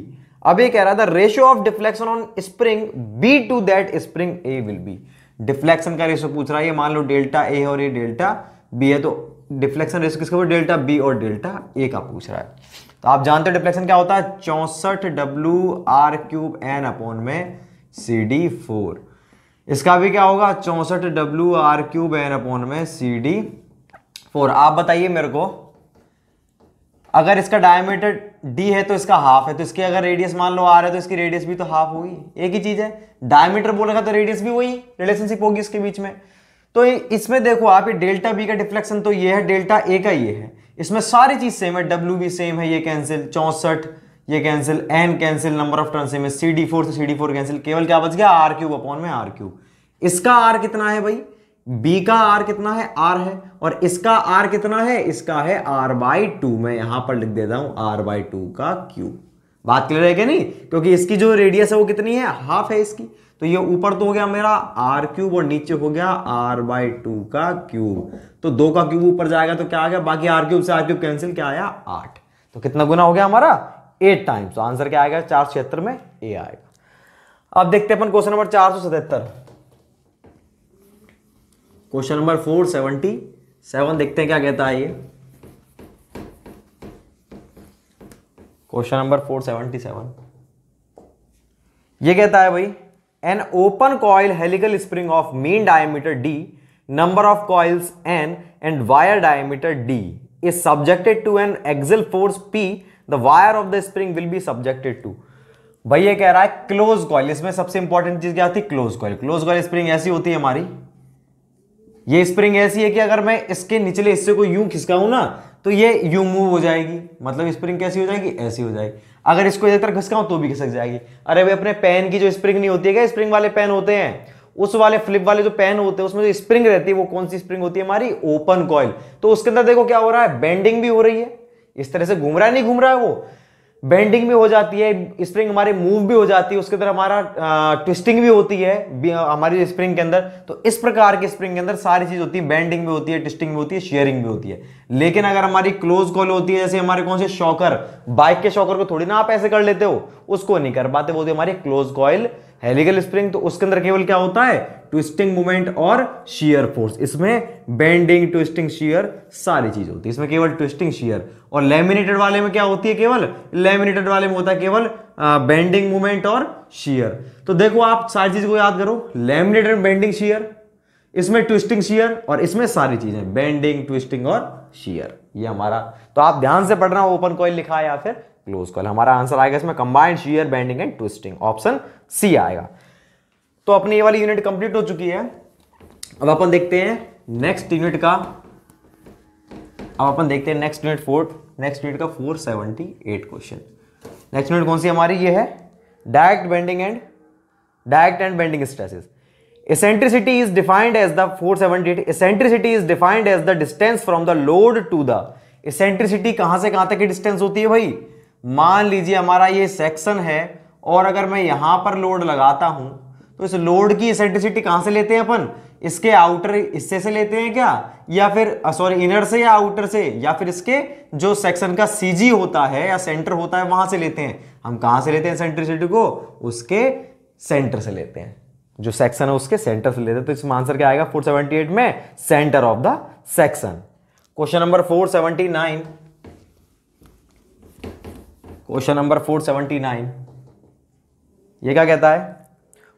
अब ये कह रहा था ratio of deflection on spring B to that spring A will be deflection का रेशियो पूछ रहा है मान लो डेल्टा ए और ये डेल्टा बी है तो डिफ्लेक्शन रेशियो ऊपर डेल्टा बी और डेल्टा ए का पूछ रहा है तो आप जानते हो डिफ्लेक्शन क्या होता है चौंसठ W R cube N upon में सी डी फोर इसका भी क्या होगा चौसठ W R cube N upon में सी डी फोर आप बताइए मेरे को अगर इसका डायमीटर डी है तो इसका तो हाफ है तो इसकी अगर रेडियस मान लो आर है तो इसकी रेडियस भी तो हाफ होगी एक ही चीज है डायमीटर बोलेगा तो रेडियस भी वही रिलेशनशिप होगी इसके बीच में तो इसमें देखो आप ये डेल्टा बी का डिफ्लेक्शन तो ये है डेल्टा ए का ये है इसमें सारी चीज सेम है डब्ल्यू बी सेम है ये कैंसिल चौसठ ये cancel N cancel number of turn same है सी डी फोर से सी डी फोर कैंसिल केवल क्या बच गया आर क्यूब अपॉन में आर क्यूब इसका आर कितना है भाई बी का आर कितना है आर है और इसका आर कितना है इसका है आर बाई टू मैं यहां पर लिख देता हूं आर बाई टू का क्यू बात क्लियर है क्या नहीं क्योंकि इसकी जो रेडियस है वो कितनी है हाफ है इसकी तो ये ऊपर तो हो गया मेरा आर क्यूब और नीचे हो गया आर बाई टू का क्यूब तो दो का क्यूब ऊपर जाएगा तो क्या आ गया बाकी आर क्यूब से आर क्यूब कैंसिल क्या आया आठ तो कितना गुना हो गया हमारा एट टाइम्स आंसर क्या आएगा चार छिहत्तर में ए आएगा अब देखते हैं अपन क्वेश्चन नंबर चार सौ सतहत्तर question number four seventy seven देखते हैं क्या कहता है ये question number four seventy seven ये कहता है भाई an open coil helical spring of mean diameter D number of coils N and wire diameter D is subjected to an axial force P the wire of the spring will be subjected to भाई ये कह रहा है close coil इसमें सबसे important चीज क्या होती है close coil close coil spring ऐसी होती है हमारी ये स्प्रिंग ऐसी है कि अगर मैं इसके निचले हिस्से को यूं खिसकाऊं ना तो ये यूं मूव हो जाएगी मतलब स्प्रिंग कैसी हो जाएगी ऐसी हो जाएगी अगर इसको इधर तरफ खिसकाऊं तो भी खिसक जाएगी अरे भाई अपने पेन की जो स्प्रिंग नहीं होती है क्या स्प्रिंग वाले पेन होते हैं उस वाले फ्लिप वाले जो पेन होते हैं उसमें जो स्प्रिंग रहती है वो कौन सी स्प्रिंग होती है हमारी ओपन कॉयल तो उसके अंदर देखो क्या हो रहा है बेंडिंग भी हो रही है इस तरह से घूम रहा है नहीं घूम रहा है वो बेंडिंग भी हो जाती है स्प्रिंग हमारे मूव भी हो जाती है उसके अंदर हमारा ट्विस्टिंग भी होती है हमारी स्प्रिंग के अंदर तो इस प्रकार के स्प्रिंग के अंदर सारी चीज होती है बेंडिंग भी होती है ट्विस्टिंग भी होती है शेयरिंग भी होती है लेकिन अगर हमारी क्लोज कॉल होती है जैसे हमारे कौन से शॉकर बाइक के शॉकर को थोड़ी ना आप ऐसे कर लेते हो उसको नहीं कर पाते वो होती हमारी क्लोज कॉल हेलिकल स्प्रिंग तो उसके अंदर केवल क्या होता है ट्विस्टिंग मूवमेंट और शीयर फोर्स इसमें बेंडिंग ट्विस्टिंग शीयर सारी चीज होती है इसमें केवल ट्विस्टिंग शीयर और लेमिनेटेड वाले में क्या होती है केवल लेमिनेटेड वाले में होता है केवल बेंडिंग मूवमेंट और शीयर तो देखो आप सारी चीज को याद करो लेमिनेटेड बेंडिंग शीयर इसमें ट्विस्टिंग शीयर और इसमें सारी चीजें बेंडिंग ट्विस्टिंग और शीयर ये हमारा तो आप ध्यान से पढ़ रहा पढ़ना ओपन कॉइल लिखा है या फिर क्लोज कॉल हमारा आंसर आएगा इसमें combined shear bending and twisting option C आएगा तो अपनी ये वाली यूनिट कंप्लीट हो चुकी है अब अपन देखते हैं नेक्स्ट यूनिट का अब अपन देखते हैं next unit fourth next unit का four seventy eight question next unit कौन सी हमारी ये है direct bending and direct and bending stresses eccentricity is defined as the 478 eccentricity is defined as the distance from the load to the eccentricity कहां से कहां तक की डिस्टेंस होती है भाई मान लीजिए हमारा ये सेक्शन है और अगर मैं यहां पर लोड लगाता हूं तो इस लोड की इसेंट्रिसिटी कहां से लेते हैं अपन इसके आउटर हिस्से से लेते हैं क्या या फिर सॉरी इनर से या आउटर से या फिर इसके जो सेक्शन का सीजी होता है या सेंटर होता है वहां से लेते हैं हम कहां से लेते हैं सेंट्रिसिटी को उसके सेंटर से लेते हैं जो सेक्शन है उसके सेंटर से लेते हैं तो इसमें आंसर क्या आएगा 478 में centre of the section question number 479 question number 479 ये क्या कहता है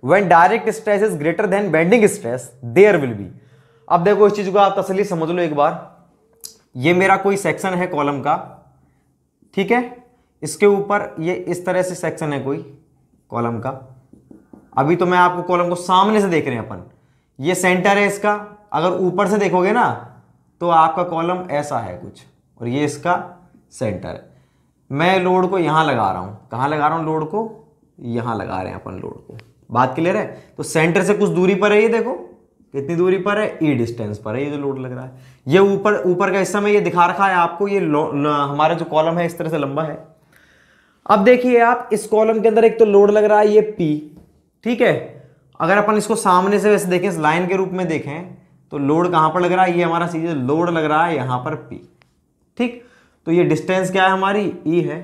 when direct stress is greater than bending stress there will be अब देखो इस चीज को आप तसली समझ लो एक बार ये मेरा कोई सेक्शन है कॉलम का ठीक है इसके ऊपर ये इस तरह से सेक्शन है कोई कॉलम का अभी तो मैं आपको कॉलम को सामने से देख रहे हैं अपन ये सेंटर है इसका अगर ऊपर से देखोगे ना तो आपका कॉलम ऐसा है कुछ और ये इसका सेंटर है मैं लोड को यहाँ लगा रहा हूँ कहाँ लगा रहा हूँ लोड को यहाँ लगा रहे हैं अपन लोड को बात क्लियर है तो सेंटर से कुछ दूरी पर है ये देखो कितनी दूरी पर है ई e डिस्टेंस पर है ये जो लोड लग रहा है ये ऊपर ऊपर का हिस्सा में ये दिखा रखा है आपको ये हमारा जो कॉलम है इस तरह से लंबा है अब देखिए आप इस कॉलम के अंदर एक तो लोड लग रहा है ये पी ठीक है अगर अपन इसको सामने से वैसे देखें लाइन के रूप में देखें तो लोड कहाँ पर लग रहा है ये हमारा सीधे लोड लग रहा है यहां पर पी ठीक तो ये डिस्टेंस क्या है हमारी ई e है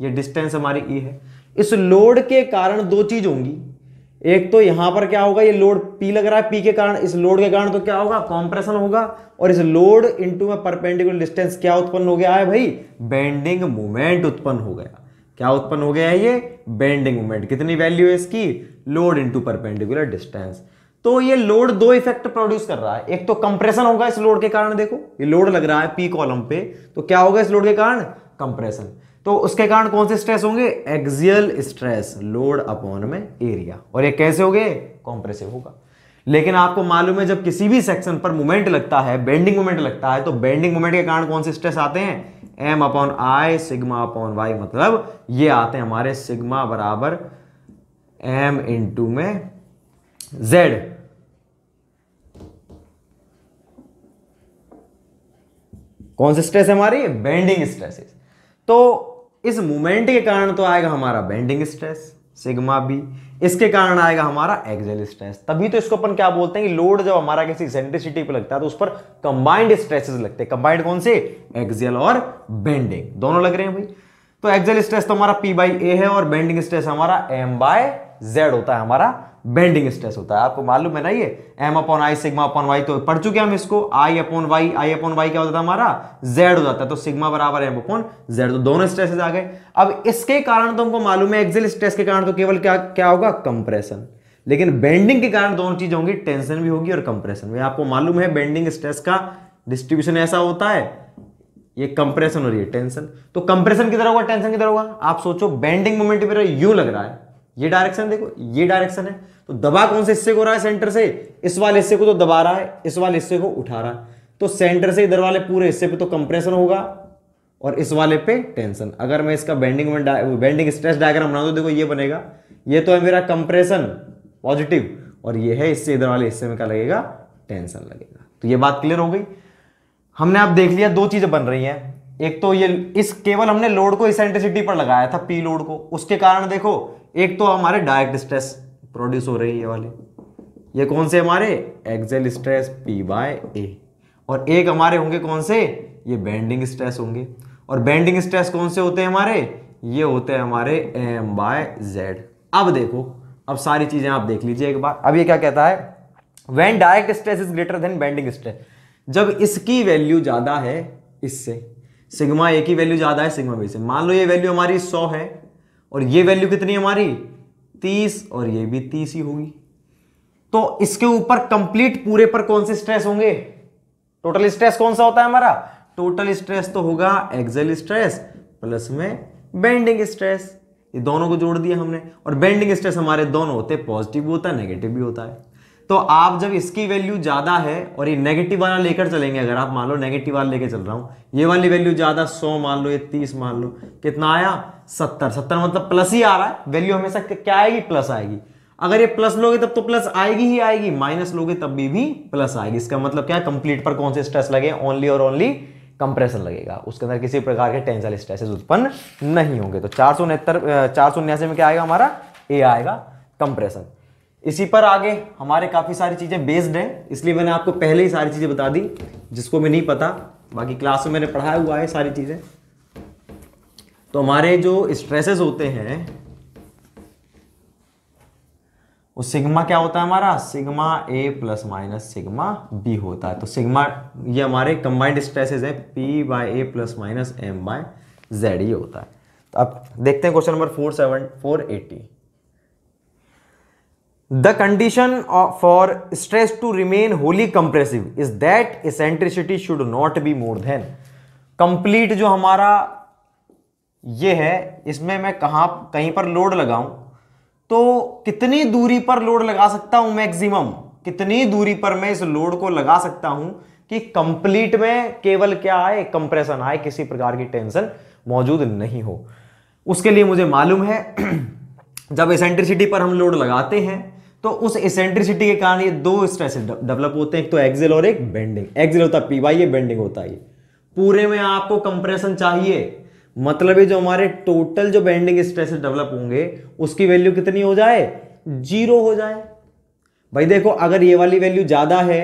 ये डिस्टेंस हमारी ई e है इस लोड के कारण दो चीज होंगी एक तो यहां पर क्या होगा ये लोड पी लग रहा है पी के कारण इस लोड के कारण तो क्या होगा कॉम्प्रेशन होगा और इस लोड इनटू में परपेंडिकुलर डिस्टेंस क्या उत्पन्न हो गया है भाई बेंडिंग मोमेंट उत्पन्न हो गया क्या उत्पन्न हो गया है ये बेंडिंग मोमेंट कितनी वैल्यू है इसकी लोड इंटू परपेंडिकुलर डिस्टेंस तो ये लोड दो इफेक्ट प्रोड्यूस कर रहा है एक तो कंप्रेशन होगा इस लोड के कारण देखो ये लोड लग रहा है पी कॉलम पे तो क्या होगा इस लोड के कारण कंप्रेशन तो उसके कारण कौन से स्ट्रेस होंगे एक्सियल स्ट्रेस लोड अपॉन में एरिया और ये कैसे हो गए कॉम्प्रेसिव होगा लेकिन आपको मालूम है जब किसी भी सेक्शन पर मोमेंट लगता है बेंडिंग मोमेंट लगता है तो बेंडिंग मोमेंट के कारण कौन से स्ट्रेस आते हैं M upon I sigma upon Y मतलब ये आते हैं हमारे सिग्मा बराबर एम इंटू में जेड कौन सी स्ट्रेस है हमारी बेंडिंग स्ट्रेसेस तो इस मूवमेंट के कारण तो आएगा हमारा बेंडिंग स्ट्रेस सिग्मा बी इसके कारण आएगा हमारा एक्सेल स्ट्रेस तभी तो इसको अपन क्या बोलते हैं कि लोड जब हमारा किसी सेंट्रिसिटी पे लगता है तो उस पर कंबाइंड स्ट्रेसेस लगते हैं कंबाइंड कौन से एक्सेल और बेंडिंग दोनों लग रहे हैं भाई तो एक्सेल स्ट्रेस तो हमारा पी बाई ए है और बेंडिंग स्ट्रेस हमारा एम बाय जेड होता है हमारा बेंडिंग स्ट्रेस होता है आपको मालूम है ना ये M upon I sigma upon Y तो पढ़ चुके हम इसको I upon Y I upon Y क्या होता था हमारा जेड हो जाता है तो सिग्मा बराबर एम अपॉन जेड तो दोनों स्ट्रेसेस आ गए अब इसके कारण तो हमको मालूम है एक्सिल स्ट्रेस के कारण तो केवल क्या क्या होगा कंप्रेशन लेकिन बेंडिंग के कारण दोनों चीज होंगी टेंशन भी होगी और कंप्रेशन भी आपको मालूम है बेंडिंग स्ट्रेस का डिस्ट्रीब्यूशन ऐसा होता है ये कंप्रेशन हो रही है टेंशन तो कंप्रेशन किधर होगा टेंशन किधर होगा आप सोचो बेंडिंग मोमेंट यू लग रहा है ये डायरेक्शन देखो ये डायरेक्शन है तो दबा कौन से हिस्से को रहा है सेंटर से इस वाले हिस्से को तो दबा रहा है इस वाले हिस्से को उठा रहा है तो सेंटर से इधर वाले पूरे हिस्से पे तो कंप्रेशन होगा और इस वाले पे टेंशन अगर मैं इसका बेंडिंग में बेंडिंग स्ट्रेस डायग्राम बना दू देखो ये बनेगा ये तो है मेरा कंप्रेशन पॉजिटिव और ये है इससे इधर वाले हिस्से में क्या लगेगा टेंशन लगेगा तो ये बात क्लियर हो गई हमने आप देख लिया दो चीज़ें बन रही हैं एक तो ये इस केवल हमने लोड को इसेंट्रिसिटी पर लगाया था पी लोड को उसके कारण देखो एक तो हमारे डायरेक्ट स्ट्रेस प्रोड्यूस हो रही है वाले ये कौन से हमारे axial stress P by A और एक हमारे होंगे कौन से ये बेंडिंग स्ट्रेस होंगे और बेंडिंग स्ट्रेस कौन से होते हैं हमारे ये होते हैं हमारे एम बाय जेड अब देखो अब सारी चीज़ें आप देख लीजिए एक बार अब ये क्या कहता है when direct stress is greater than bending stress जब इसकी वैल्यू ज़्यादा है इससे सिग्मा ए की वैल्यू ज़्यादा है सिग्मा बी से मान लो ये वैल्यू हमारी सौ है और ये वैल्यू कितनी है हमारी तीस और ये भी तीस ही होगी तो इसके ऊपर कंप्लीट पूरे पर कौन से स्ट्रेस होंगे टोटल स्ट्रेस कौन सा होता है हमारा टोटल स्ट्रेस तो होगा एक्सेल स्ट्रेस प्लस में बेंडिंग स्ट्रेस ये दोनों को जोड़ दिया हमने और बेंडिंग स्ट्रेस हमारे दोनों होते हैं पॉजिटिव भी होता है नेगेटिव भी होता है तो आप जब इसकी वैल्यू ज़्यादा है और ये नेगेटिव वाला लेकर चलेंगे अगर आप मान लो नेगेटिव वाला लेकर चल रहा हूं ये वाली वैल्यू ज़्यादा सौ मान लो ये तीस मान लो कितना आया सत्तर सत्तर मतलब प्लस ही आ रहा है वैल्यू हमेशा क्या आएगी प्लस आएगी अगर ये प्लस लोगे तब तो प्लस आएगी ही आएगी माइनस लोगे तब भी, भी प्लस आएगी इसका मतलब क्या है कंप्लीट पर कौन से स्ट्रेस लगे ओनली और ओनली कंप्रेशन लगेगा उसके अंदर किसी प्रकार के टेंसल स्ट्रेसेस उत्पन्न नहीं होंगे तो चार सौ उनहत्तर चार सौ उन्यासी में क्या आएगा हमारा ए आएगा कंप्रेशन इसी पर आगे हमारे काफ़ी सारी चीज़ें बेस्ड हैं इसलिए मैंने आपको पहले ही सारी चीज़ें बता दी जिसको मैं नहीं पता बाकी क्लास में मैंने पढ़ाया हुआ है सारी चीज़ें तो हमारे जो स्ट्रेसेस होते हैं वो सिग्मा क्या होता है हमारा sigma A plus minus sigma B होता है तो सिग्मा ये हमारे कंबाइंड स्ट्रेसेस है P by A plus minus M by Z ये होता है तो अब देखते हैं question number four seven four eighty the condition for stress to remain wholly compressive is that eccentricity should not be more than complete जो हमारा ये है इसमें मैं कहाँ कहीं पर लोड लगाऊं तो कितनी दूरी पर लोड लगा सकता हूं मैक्सिमम कितनी दूरी पर मैं इस लोड को लगा सकता हूं कि कंप्लीट में केवल क्या आए कंप्रेशन आए किसी प्रकार की टेंशन मौजूद नहीं हो उसके लिए मुझे मालूम है [CLEARS THROAT] जब इसेंट्रिसिटी पर हम लोड लगाते हैं तो उस एसेंट्रिसिटी के कारण ये दो स्ट्रेसेस डेवलप होते हैं एक तो एक्सेल और एक बेंडिंग एक्सेल होता है पी वाई ये बेंडिंग होता है ये पूरे में आपको कंप्रेशन चाहिए मतलब ये जो हमारे टोटल जो बेंडिंग स्ट्रेसेस डेवलप होंगे उसकी वैल्यू कितनी हो जाए जीरो हो जाए भाई देखो अगर ये वाली वैल्यू ज़्यादा है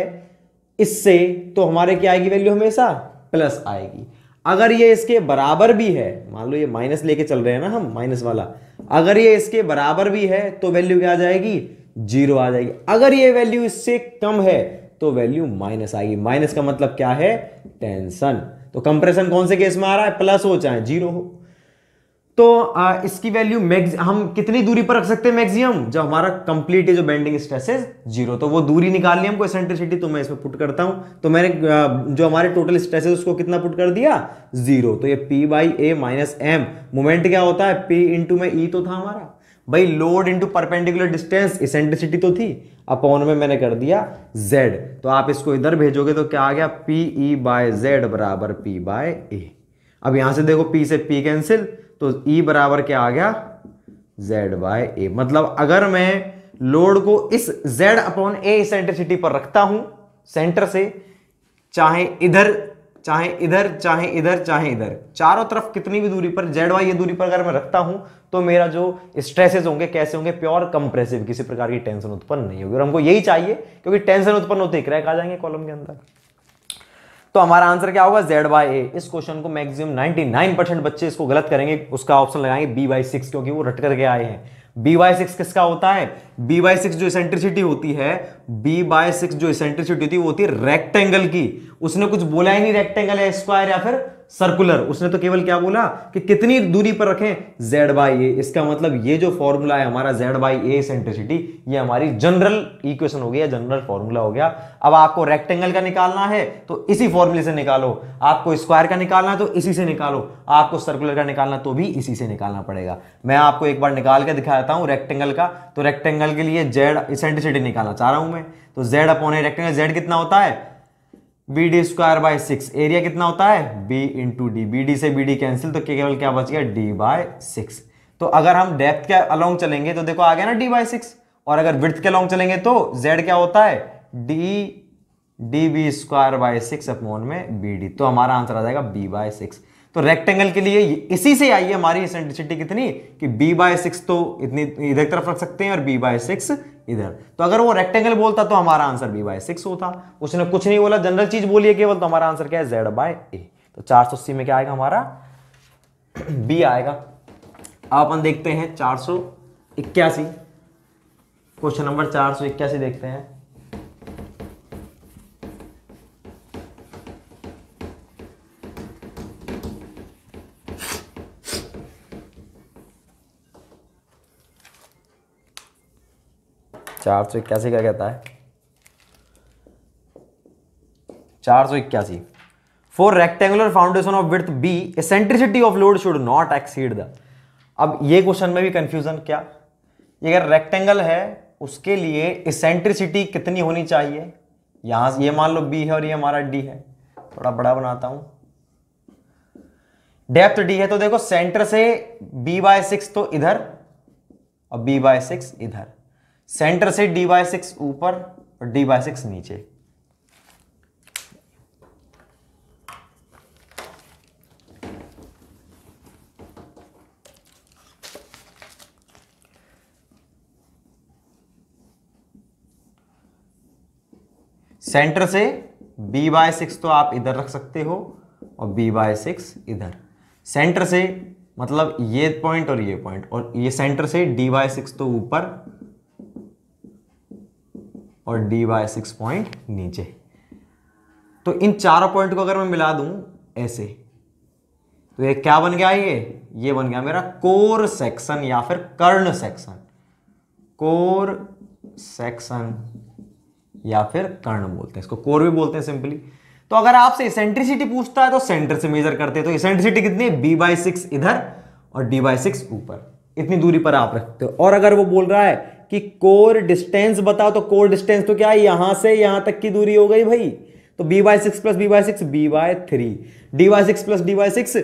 इससे तो हमारे क्या आएगी वैल्यू हमेशा प्लस आएगी अगर ये इसके बराबर भी है मान लो ये माइनस लेके चल रहे हैं ना हम माइनस वाला अगर ये इसके बराबर भी है तो वैल्यू क्या आ जाएगी जीरो आ जाएगी अगर ये वैल्यू इससे कम है तो वैल्यू माइनस आएगी माइनस का मतलब क्या है टेंशन तो कंप्रेशन कौन से केस में आ रहा है प्लस हो चाहे जीरो हो तो आ, इसकी वैल्यू मैक्स हम कितनी दूरी पर रख सकते हैं मैक्सिमम जब हमारा कंप्लीट जो बेंडिंग स्ट्रेसेस जीरो तो वो दूरी ली हमको सेंट्रिसिटी तो मैं इसमें पुट करता हूं तो मैंने जो हमारे टोटल स्ट्रेसेस उसको कितना पुट कर दिया जीरो तो ये P by A minus M moment क्या होता है पी इंटू में ई e तो था हमारा भाई load into perpendicular distance eccentricity तो थी अपॉन में मैंने कर दिया z तो आप इसको इधर भेजोगे तो क्या आ गया पी ई बाय जेड बराबर पी बाय ए अब यहां से देखो p से p कैंसिल तो e बराबर क्या आ गया z बाय ए मतलब अगर मैं लोड को इस z अपॉन ए इसेंट्रिसिटी पर रखता हूं सेंटर से चाहे इधर चाहे इधर चाहे इधर चाहे इधर चारों तरफ कितनी भी दूरी पर जेड वाई ये दूरी पर अगर मैं रखता हूं तो मेरा जो स्ट्रेसेस होंगे कैसे होंगे प्योर कंप्रेसिव किसी प्रकार की टेंशन उत्पन्न नहीं होगी और हमको यही चाहिए क्योंकि टेंशन उत्पन्न होते क्रैक आ जाएंगे कॉलम के अंदर तो हमारा आंसर क्या होगा जेड बाई ए इस क्वेश्चन को मैक्सिमम 99 परसेंट बच्चे इसको गलत करेंगे उसका ऑप्शन लगाएंगे बी बाई सिक्स क्योंकि वो रट करके आए हैं बी बाय सिक्स किसका होता है बी बाय सिक्स जो इसेंट्रिसिटी होती है बी बाय सिक्स जो इसेंट्रिसिटी होती है वो होती है रेक्टेंगल की उसने कुछ बोला ही नहीं रेक्टेंगल या स्क्वायर या फिर सर्कुलर उसने तो केवल क्या बोला कि कितनी दूरी पर रखें जेड बाई ए इसका मतलब ये जो फॉर्मूला है हमारा जेड बाई ए सेंट्रिसिटी ये हमारी जनरल इक्वेशन हो गया जनरल फॉर्मूला हो गया अब आपको रेक्टेंगल का निकालना है तो इसी फॉर्मूले से निकालो आपको स्क्वायर का निकालना है तो इसी से निकालो आपको सर्कुलर का निकालना तो भी इसी से निकालना पड़ेगा मैं आपको एक बार निकाल के दिखाता हूँ रेक्टेंगल का तो रेक्टेंगल के लिए जेड सेंट्रिसिटी निकालना चाह रहा हूँ मैं तो Z upon A rectangle Z कितना होता है B D square by six area कितना होता है B into D B D से बी डी कैंसिल तो केवल क्या बच गया डी बाय सिक्स तो अगर हम डेप्थ के अलोंग चलेंगे तो देखो आ गया ना डी बाय सिक्स और अगर विर्थ के अलोंग चलेंगे तो जेड क्या होता है D D B square by six upon में बी डी तो हमारा आंसर आ जाएगा बी बाय सिक्स तो रेक्टेंगल के लिए इसी से आई है हमारी एसेंट्रिसिटी कितनी कि b बाय सिक्स तो इतनी इधर तरफ रख सकते हैं और b बाय सिक्स इधर तो अगर वो रेक्टेंगल बोलता तो हमारा आंसर b बाय सिक्स होता उसने कुछ नहीं बोला जनरल चीज बोली है केवल तो हमारा आंसर क्या है जेड बाय ए तो चार सौ अस्सी में क्या आएगा हमारा बी [CLEARS THROAT] आएगा अब अपन देखते हैं चार सौ इक्यासी क्वेश्चन नंबर चार सौ इक्यासी देखते हैं चार सौ इक्यासी क्या कहता है चार सौ इक्यासी for rectangular foundation of with B eccentricity of load should not exceed the अब ये क्वेश्चन में भी कंफ्यूजन क्या ये अगर रेक्टेंगल है उसके लिए इसेंट्रिसिटी कितनी होनी चाहिए यहां ये मान लो बी है और ये हमारा डी है थोड़ा बड़ा बनाता हूं डेप्थ डी है तो देखो सेंटर से बी बाय सिक्स तो इधर और बी बाय सिक्स इधर सेंटर से डी बाय सिक्स ऊपर और डी बाय सिक्स नीचे सेंटर से b बाय सिक्स तो आप इधर रख सकते हो और b बाय सिक्स इधर सेंटर से मतलब ये पॉइंट और ये पॉइंट और ये सेंटर से d बाय सिक्स तो ऊपर और डी बाय सिक्स पॉइंट नीचे तो इन चारों पॉइंट को अगर मैं मिला दूं ऐसे तो ये क्या बन गया ये ये बन गया मेरा कोर सेक्शन या फिर कर्ण सेक्शन कोर सेक्शन या फिर कर्ण बोलते हैं इसको कोर भी बोलते हैं सिंपली तो अगर आपसे इसेंट्रिसिटी पूछता है तो सेंटर से मेजर करते हैं तो इसेंट्रिसिटी कितनी है बी बाई सिक्स इधर और डी बाई सिक्स ऊपर इतनी दूरी पर आप रखते हो और अगर वो बोल रहा है कि कोर डिस्टेंस बताओ तो कोर डिस्टेंस तो क्या है यहां से यहां तक की दूरी हो गई भाई तो B by six plus B by six B by three D by six plus D by six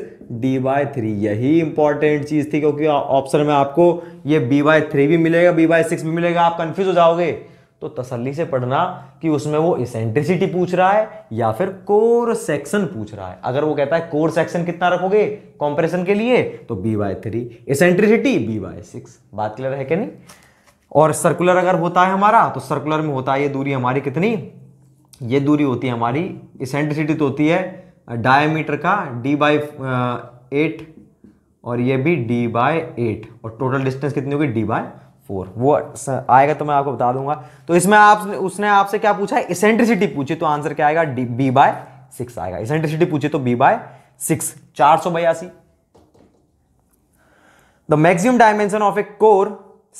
D by three यही इंपॉर्टेंट चीज थी क्योंकि ऑप्शन में आपको ये बी बाय थ्री भी मिलेगा बी बाय सिक्स भी मिलेगा आप कंफ्यूज हो जाओगे तो तसल्ली से पढ़ना कि उसमें वो इसेंट्रिसिटी पूछ रहा है या फिर कोर सेक्शन पूछ रहा है अगर वो कहता है कोर सेक्शन कितना रखोगे कॉम्प्रेशन के लिए तो B by three eccentricity B by six बात क्लियर है क्या नहीं और सर्कुलर अगर होता है हमारा तो सर्कुलर में होता है ये दूरी हमारी कितनी ये दूरी होती है हमारी इसेंट्रिसिटी तो होती है डायमीटर का डी बाई एट और ये भी डी बाय एट और टोटल डिस्टेंस कितनी होगी डी बाय फोर वो आएगा तो मैं आपको बता दूंगा तो इसमें आप उसने आपसे क्या पूछा है इसेंट्रिसिटी पूछी तो आंसर क्या आएगा डी बी बाय सिक्स आएगा इसेंट्रिसिटी पूछी तो बी बाय सिक्स चार सौ बयासी the maximum dimension of a core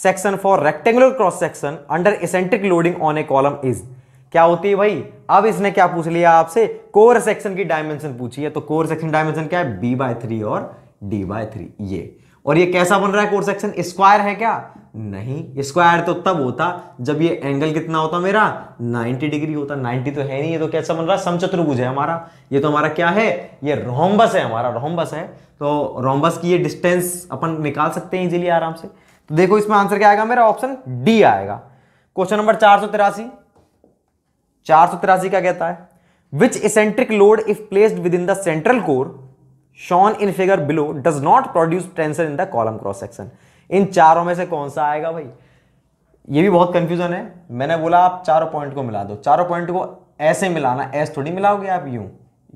section for rectangular cross section under eccentric loading on a column is क्या होती है भाई अब इसने क्या पूछ लिया आपसे कोर सेक्शन की डायमेंशन पूछी है तो कोर सेक्शन डायमेंशन क्या है बी बाय थ्री और डी बाय थ्री ये और ये कैसा बन रहा है कोर सेक्शन स्क्वायर है क्या नहीं स्क्वायर तो तब होता जब ये एंगल कितना होता मेरा 90 डिग्री होता 90 तो है नहीं ये तो कैसा बन रहा है समचतुर्भुज है हमारा ये तो हमारा क्या है ये रोमबस है हमारा रोम्बस है तो रोमबस की ये डिस्टेंस अपन निकाल सकते हैं इजीली आराम से तो देखो इसमें आंसर क्या आएगा मेरा ऑप्शन डी आएगा क्वेश्चन नंबर चार सौ तिरासी चार सौ तिरासी क्या कहता है which eccentric load if placed within the central core shown in figure below does not produce tension in the column cross section इन चारों में से कौन सा आएगा भाई ये भी बहुत कंफ्यूजन है मैंने बोला आप चारों पॉइंट को मिला दो चारों पॉइंट को ऐसे मिलाना एस थोड़ी मिलाओगे आप यूं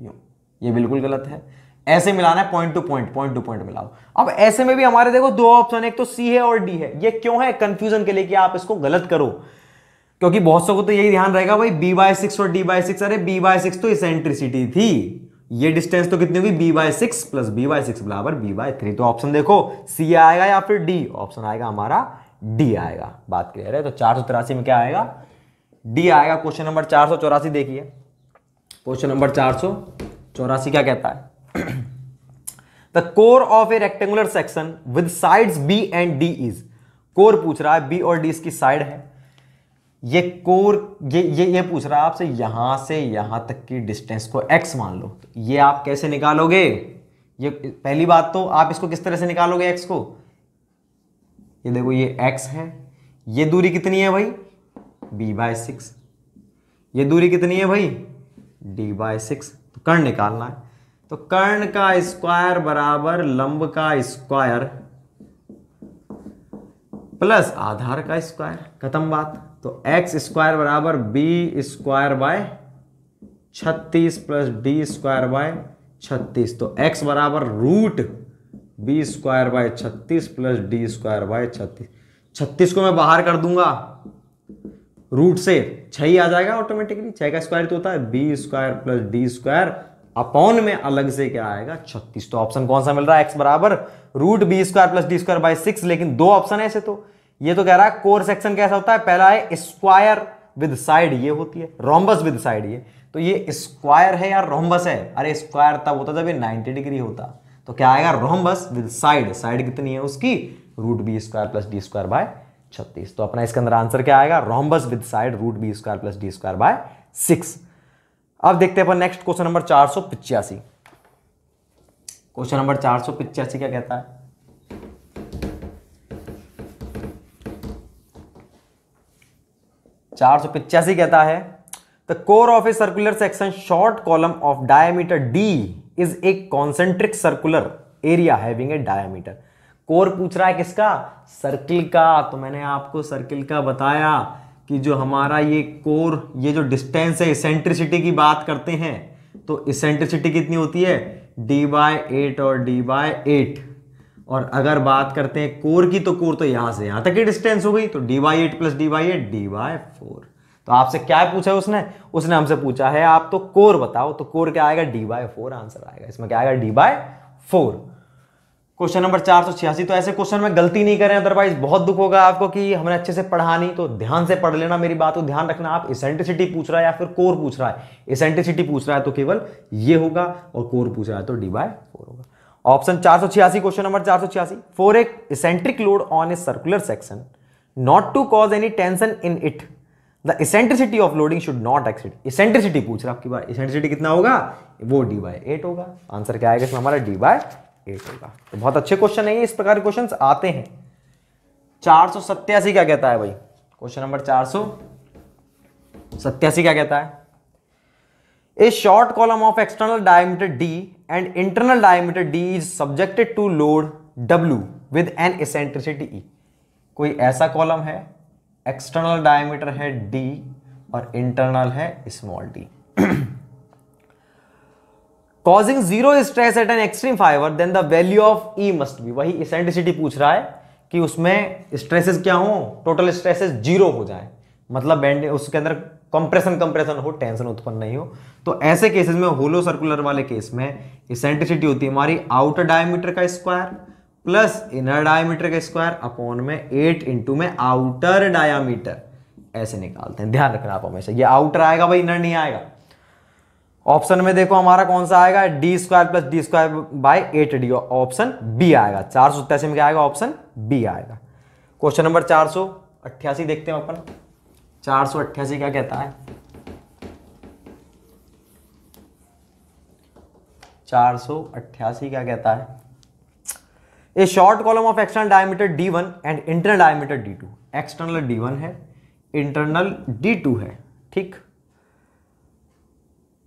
यूं ये बिल्कुल गलत है ऐसे मिलाना है point to point point to point मिलाओ अब ऐसे में भी हमारे देखो दो ऑप्शन एक तो सी है और डी है ये क्यों है कंफ्यूजन के लिए कि आप इसको गलत करो क्योंकि बहुत सौ को तो यही ध्यान रहेगा भाई बी बाय सिक्स और डी बाय सिक्स अरे बी बाय सिक्स तो इसेंट्रिसिटी थी ये डिस्टेंस तो कितनी होगी B by six plus B by six बराबर बी बाय थ्री तो ऑप्शन देखो सी आएगा या फिर डी ऑप्शन आएगा हमारा डी आएगा बात क्लियर है तो चार में क्या आएगा डी आएगा क्वेश्चन नंबर चार देखिए क्वेश्चन नंबर चार क्या कहता है the core of a rectangular section with side B and D is core पूछ रहा है बी और डी इसकी साइड है ये कोर ये ये ये पूछ रहा है आपसे यहां से यहां तक की डिस्टेंस को एक्स मान लो ये आप कैसे निकालोगे ये पहली बात तो आप इसको किस तरह से निकालोगे एक्स को ये देखो ये एक्स है ये दूरी कितनी है भाई बी बाय सिक्स ये दूरी कितनी है भाई डी बाय सिक्स तो कर्ण निकालना है तो कर्ण का स्क्वायर बराबर लंब का स्क्वायर प्लस आधार का स्क्वायर खत्म बात तो एक्स स्क्वायर बराबर बी स्क्वायर बाय छत्तीस प्लस डी स्क्वायर बाय छत्तीस तो एक्स बराबर रूट बी स्क्वायर बाय छत्तीस प्लस डी स्क्वायर बाय छत्तीस छत्तीस को मैं बाहर कर दूंगा रूट से छह आ जाएगा ऑटोमेटिकली छह का स्क्वायर तो होता है B square plus D square upon में अलग से क्या आएगा छत्तीस तो ऑप्शन कौन सा मिल रहा है एक्स बराबर root B square plus D square by six लेकिन दो ऑप्शन है ऐसे तो ये तो कह रहा है कोर सेक्शन कैसा होता है पहला है स्क्वायर विद साइड ये होती है रोम्बस विद साइड ये तो ये स्क्वायर है या रोम्बस है अरे स्क्वायर तब होता जब ये नाइनटी डिग्री होता तो क्या आएगा रोम्बस विद साइड साइड कितनी है उसकी root B square plus D square by छत्तीस तो अपना इसके अंदर आंसर क्या आएगा rhombus with side root B square plus D square by six अब देखते हैं अपन नेक्स्ट क्वेश्चन नंबर चार सौ पिचासी क्वेश्चन नंबर चार सौ पिचासी क्या कहता है चार सौ पिचासी कहता है the core of a circular section short column of diameter D is a concentric circular area having a diameter core पूछ रहा है किसका सर्किल का तो मैंने आपको सर्किल का बताया कि जो हमारा ये कोर ये जो डिस्टेंस है इसेंट्रिसिटी की बात करते हैं तो इसेंट्रिसिटी कितनी होती है डी बाय एट और डी बाय एट और अगर बात करते हैं कोर की तो कोर तो यहां से यहां तक की डिस्टेंस हो गई तो D by eight plus D by eight D by four तो आपसे क्या पूछा है उसने उसने हमसे पूछा है आप तो कोर बताओ तो कोर क्या आएगा डी बाय फोर आंसर आएगा इसमें क्या आएगा D by four question number चार सौ छियासी तो ऐसे क्वेश्चन में गलती नहीं करें अदरवाइज बहुत दुख होगा आपको कि हमने अच्छे से पढ़ा नहीं तो ध्यान से पढ़ लेना मेरी बात को ध्यान रखना आप इसेंट्रिसिटी पूछ रहा है या फिर कोर पूछ रहा है इसेंट्रिसिटी पूछ रहा है तो केवल ये होगा और कोर पूछ रहा है तो डी बाय फोर होगा ऑप्शन चार सौ छियासी क्वेश्चन नंबर चार सौ छियासी फोर एक eccentric load on a circular section not to cause any tension in it the eccentricity of loading should not exceed eccentricity पूछ रहा है आपकी बार इसेंट्रिसिटी कितना होगा वो डी बाय एट होगा आंसर क्या आएगा इसमें हमारा डी बाय एट होगा तो बहुत अच्छे क्वेश्चन है ये इस प्रकार के क्वेश्चन आते हैं चार सौ सत्यासी क्या कहता है भाई क्वेश्चन नंबर चार सौ सत्यासी क्या कहता है a short column of external diameter D and internal diameter D is subjected to load W with an eccentricity E कोई ऐसा कॉलम है एक्सटर्नल डायमीटर है डी और इंटरनल है small D [CLEARS THROAT] causing zero stress at an extreme fibre then the value of E must be वही eccentricity पूछ रहा है कि उसमें स्ट्रेसेस क्या हो टोटल स्ट्रेसेस जीरो हो जाए मतलब बैंड उसके अंदर कंप्रेशन कंप्रेशन हो टेंशन उत्पन्न नहीं हो तो ऐसे केसेस में होलो सर्कुलर वाले केस में इसेंट्रिसिटी होती है हमारी आउटर डायमीटर का स्क्वायर प्लस इनर डायमीटर का स्क्वायर अपॉन में एट इंटू में आउटर डायामीटर ऐसे निकालते हैं ध्यान रखना आप हमेशा ये आउटर आएगा भाई इनर नहीं आएगा ऑप्शन में देखो हमारा कौन सा आएगा D square plus D square by eight D option B आएगा चार सौ सत्तासी में क्या आएगा ऑप्शन बी आएगा क्वेश्चन नंबर चार सौ अट्ठासी देखते हैं अपन चार सौ अट्ठासी क्या कहता है चार सौ अट्ठासी क्या कहता है a short column of external diameter D one and internal diameter D two external D one है इंटरनल डी टू है ठीक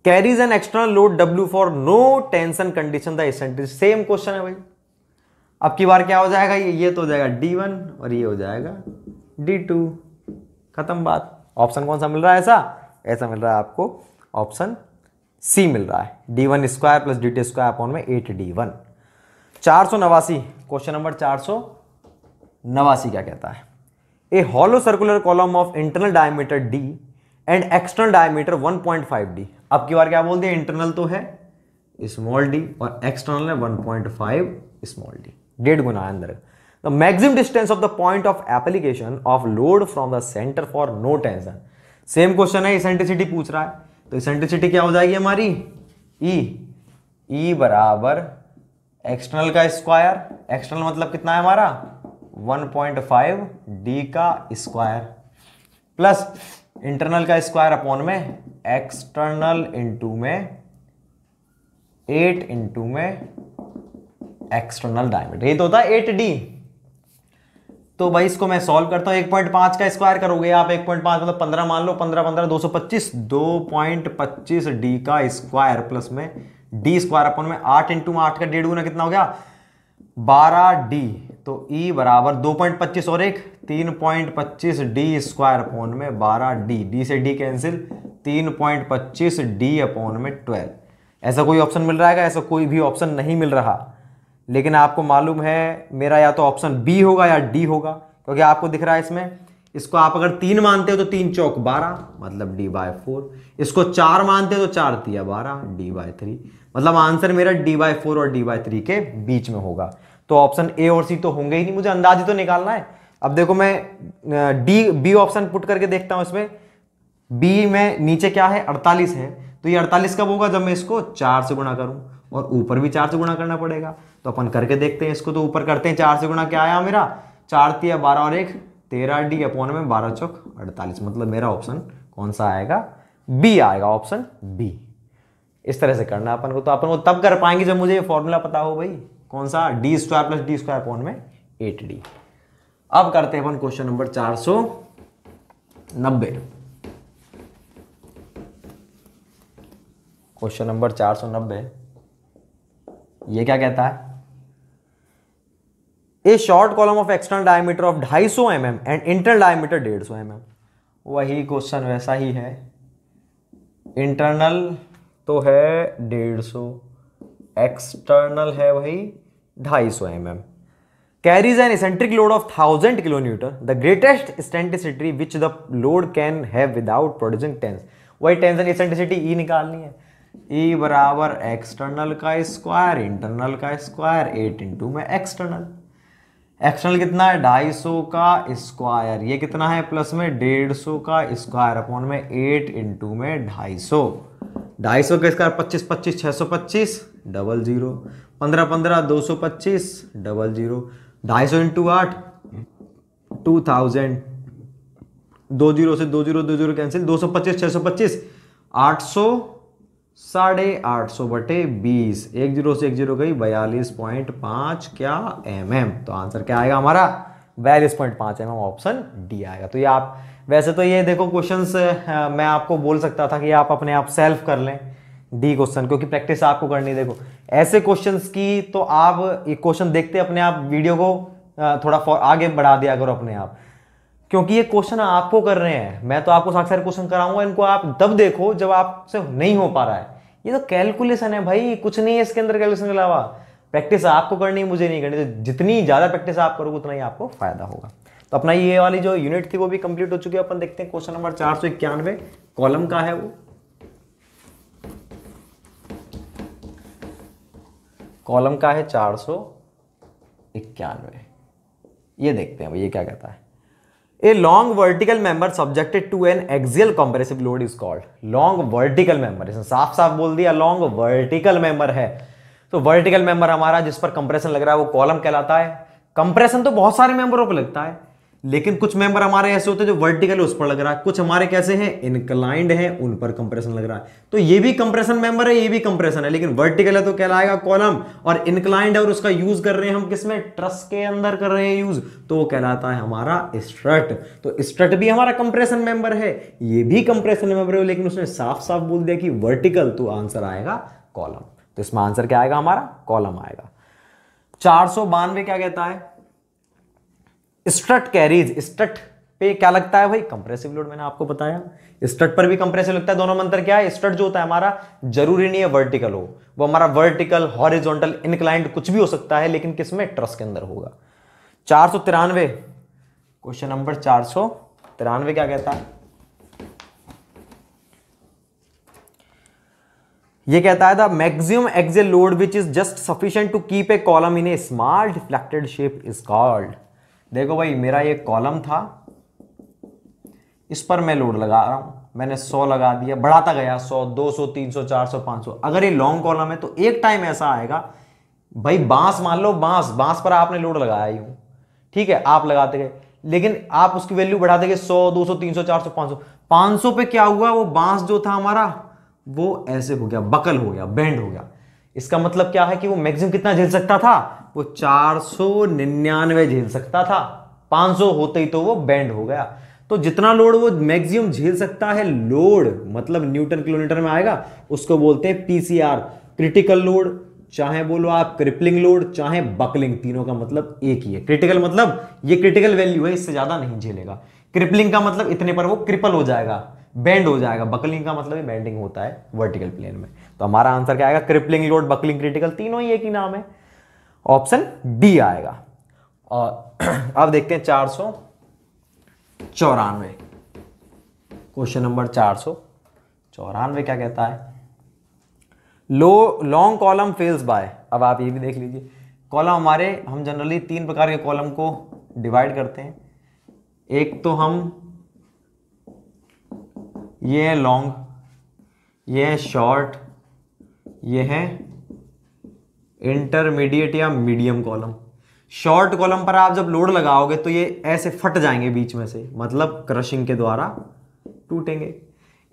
carries an external load W for no tension condition the eccentricity same question है भाई अब की बार क्या हो जाएगा ये ये तो हो जाएगा डी वन और ये हो जाएगा डी टू खत्म बात ऑप्शन कौन सा मिल रहा है ऐसा ऐसा मिल रहा है आपको ऑप्शन सी मिल रहा है D one square plus D T square upon में एट डी वन चार सौ नवासी क्वेश्चन नंबर चार सौ नवासी क्या कहता है a hollow circular column of internal diameter D and external diameter 1.5 D अब की बार क्या बोल दिया इंटरनल तो है स्मॉल डी और एक्सटर्नल है 1.5 स्मॉल डी डेढ़ गुना है अंदर the maximum distance of the point of application of load from the centre for no tension same question है इसेंट्रिसिटी पूछ रहा है तो इसेंट्रिसिटी क्या हो जाएगी हमारी ई e. ई e बराबर एक्सटर्नल का स्क्वायर एक्सटर्नल मतलब कितना है हमारा 1.5 डी का स्क्वायर प्लस इंटरनल का स्क्वायर अपॉन में एक्सटर्नल इंटू में एट इंटू में एक्सटर्नल डायमीटर ये तो होता है एट डी तो भाई इसको मैं सॉल्व करता हूं एक पॉइंट पांच का स्क्वायर करोगे आप एक पॉइंट पांच मतलब पंद्रह मान लो पंद्रह पंद्रह दो सौ पच्चीस दो पॉइंट पच्चीस डी का स्क्वायर प्लस में डी स्क्वायर अपन में आठ इंटू में आठ का डेढ़ गुना कितना हो गया बारह डी तो E बराबर दो पॉइंट पच्चीस और एक तीन पॉइंट पच्चीस डी स्क्वायर अपॉन में बारह डी डी से डी कैंसिल तीन पॉइंट पच्चीस डी अपॉन में ट्वेल्व ऐसा कोई ऑप्शन मिल रहा है ऐसा कोई भी ऑप्शन नहीं मिल रहा लेकिन आपको मालूम है मेरा या तो ऑप्शन बी होगा या डी होगा क्योंकि आपको दिख रहा है इसमें इसको आप अगर तीन मानते हो तो तीन चौक बारह मतलब डी बाय फोर इसको चार मानते हो तो चार तिया बारह डी बाय थ्री मतलब आंसर मेरा डी बाय फोर और डी बाय थ्री के बीच में होगा तो ऑप्शन ए और सी तो होंगे ही नहीं मुझे अंदाज ही तो निकालना है अब देखो मैं डी बी ऑप्शन पुट करके देखता हूं इसमें बी में नीचे क्या है अड़तालीस है तो ये अड़तालीस कब होगा जब मैं इसको चार से गुणा करूं और ऊपर भी चार से गुणा करना पड़ेगा तो अपन करके देखते हैं इसको तो ऊपर करते हैं चार से गुणा क्या आया मेरा चार ती बारह और एक तेरह डी अपॉन में बारह चौक अड़तालीस मतलब मेरा ऑप्शन कौन सा आएगा बी आएगा ऑप्शन बी इस तरह से करना अपन को तो अपन को तब कर पाएंगे जब मुझे ये फॉर्मूला पता हो भाई कौन सा D square plus D square कौन में एट डी अब करते हैं अपन क्वेश्चन नंबर चार सौ नब्बे क्वेश्चन नंबर चार सौ नब्बे ये क्या कहता है a short column of external diameter of ढाई सौ M M and internal diameter डेढ़ सौ एम एम वही क्वेश्चन वैसा ही है इंटरनल तो है डेढ़ सौ एक्सटर्नल है वही ढाई सौ M M carries an eccentric load of thousand kilometre the greatest eccentricity which the load can have without producing tense वही टेंशन इसेंटिसिटी ई निकालनी है ई e बराबर एक्सटर्नल का स्क्वायर इंटरनल का स्क्वायर एट इंटू में external external कितना है ढाई सौ का स्क्वायर ये कितना है प्लस में डेढ़ सौ का स्क्वायर अपॉन में एट इंटू में ढाई सौ ढाई सौ का स्क्वायर पच्चीस पच्चीस छः सौ पच्चीस डबल जीरो पंद्रह पंद्रह दो सौ पच्चीस डबल जीरो ढाई सौ इंटू आठ टू थाउजेंड दो जीरो से दो जीरो दो जीरो कैंसिल दो सौ पच्चीस छः सौ पच्चीस आठ सौ साढ़े आठ सौ बटे बीस एक जीरो से एक जीरो गई बयालीस पॉइंट पाँच क्या एम एम तो आंसर क्या आएगा हमारा बयालीस पॉइंट पाँच एम एम ऑप्शन डी आएगा तो ये आप वैसे तो ये देखो क्वेश्चंस मैं आपको बोल सकता था कि आप अपने आप सेल्फ कर लें डी क्वेश्चन क्योंकि प्रैक्टिस आपको करनी देखो ऐसे क्वेश्चंस की तो आप ये क्वेश्चन देखते अपने आप वीडियो को थोड़ा आगे बढ़ा दिया करो अपने आप क्योंकि ये क्वेश्चन आपको कर रहे हैं मैं तो आपको साक्षर क्वेश्चन कराऊंगा इनको आप तब देखो जब आपसे नहीं हो पा रहा है ये तो कैलकुलेशन है भाई कुछ नहीं है इसके अंदर कैलकुलेशन के अलावा प्रैक्टिस आपको करनी मुझे नहीं करनी तो जितनी ज़्यादा प्रैक्टिस आप करोगे उतना ही आपको फायदा होगा तो अपना ये वाली जो यूनिट थी वो भी कंप्लीट हो चुकी है अपन देखते हैं क्वेश्चन नंबर चार सौ इक्यानवे कॉलम का है वो कॉलम का है चार सौ इक्यानवे ये देखते हैं भाई ये क्या कहता है a long vertical member subjected to an axial compressive load is called long vertical member इसने साफ साफ बोल दिया लॉन्ग वर्टिकल मेंबर है तो वर्टिकल मेंबर हमारा जिस पर कंप्रेशन लग रहा है वो कॉलम कहलाता है कंप्रेशन तो बहुत सारे मेंबरों पर लगता है लेकिन कुछ मेंबर हमारे ऐसे होते हैं जो वर्टिकल उस पर लग रहा है कुछ हमारे कैसे हैं इनक्लाइंड हैं उन पर कंप्रेशन लग रहा है तो ये भी कंप्रेशन मेंबर है ये भी कंप्रेशन है लेकिन वर्टिकल है तो कहलाएगा कॉलम और इनक्लाइंड है और उसका यूज कर रहे हैं हम किसमें ट्रस के अंदर कर रहे हैं यूज तो वो कहलाता है हमारा स्ट्रट तो स्ट्रट भी हमारा कंप्रेशन मेंबर है ये भी कंप्रेशन मेंबर है लेकिन उसने साफ साफ बोल दिया कि वर्टिकल तो आंसर आएगा कॉलम तो इसमें आंसर क्या आएगा हमारा कॉलम आएगा चार सौ बानवे क्या कहता है स्ट्रट कैरीज स्ट्रट पे क्या लगता है भाई कंप्रेसिव लोड मैंने आपको बताया स्ट्रट पर भी कंप्रेसिव लगता है दोनों में अंतर क्या है स्ट्रट जो होता है हमारा जरूरी नहीं है वर्टिकल हो वो हमारा वर्टिकल हॉरिजॉन्टल इनक्लाइंट कुछ भी हो सकता है लेकिन किसमें ट्रस के अंदर होगा चार सौ तिरानवे क्वेश्चन नंबर चार सौ तिरानवे क्या कहता है ये कहता है the maximum axial load which is just sufficient to keep a column in a small deflected shape is called देखो भाई मेरा ये कॉलम था इस पर मैं लोड लगा रहा हूं मैंने 100 लगा दिया बढ़ाता गया 100 200 300 400 500 अगर ये लॉन्ग कॉलम है तो एक टाइम ऐसा आएगा भाई बांस मान लो बांस बांस पर आपने लोड लगाया ही ठीक है आप लगाते गए लेकिन आप उसकी वैल्यू बढ़ाते गए 100 200 300 400 500 500 पे क्या हुआ वो बांस जो था हमारा वो ऐसे हो गया बकल हो गया बैंड हो गया इसका मतलब क्या है कि वो मैक्सिमम कितना झेल सकता था वो चार सौ निन्यानवे झेल सकता था 500 होते ही तो वो बैंड हो गया तो जितना लोड वो मैक्सिमम झेल सकता है लोड मतलब न्यूटन किलोमीटर में आएगा उसको बोलते हैं पीसीआर क्रिटिकल लोड चाहे बोलो आप क्रिपलिंग लोड चाहे बकलिंग तीनों का मतलब एक ही है क्रिटिकल मतलब ये क्रिटिकल वैल्यू है इससे ज्यादा नहीं झेलेगा क्रिपलिंग का मतलब इतने पर वो क्रिपल हो जाएगा बैंड हो जाएगा बकलिंग का मतलब बैंडिंग होता है वर्टिकल प्लेन में तो हमारा आंसर क्या आएगा क्रिपलिंग लोड बकलिंग क्रिटिकल तीनों ही एक ही नाम है ऑप्शन डी आएगा और [CLEARS THROAT] अब देखते हैं चार सौ चौरानवे क्वेश्चन नंबर चार सौ चौरानवे क्या कहता है लो लॉन्ग कॉलम फेल्स बाय अब आप ये भी देख लीजिए कॉलम हमारे हम जनरली तीन प्रकार के कॉलम को डिवाइड करते हैं एक तो हम ये है लॉन्ग ये है शॉर्ट ये है इंटरमीडिएट या मीडियम कॉलम शॉर्ट कॉलम पर आप जब लोड लगाओगे तो ये ऐसे फट जाएंगे बीच में से मतलब क्रशिंग के द्वारा टूटेंगे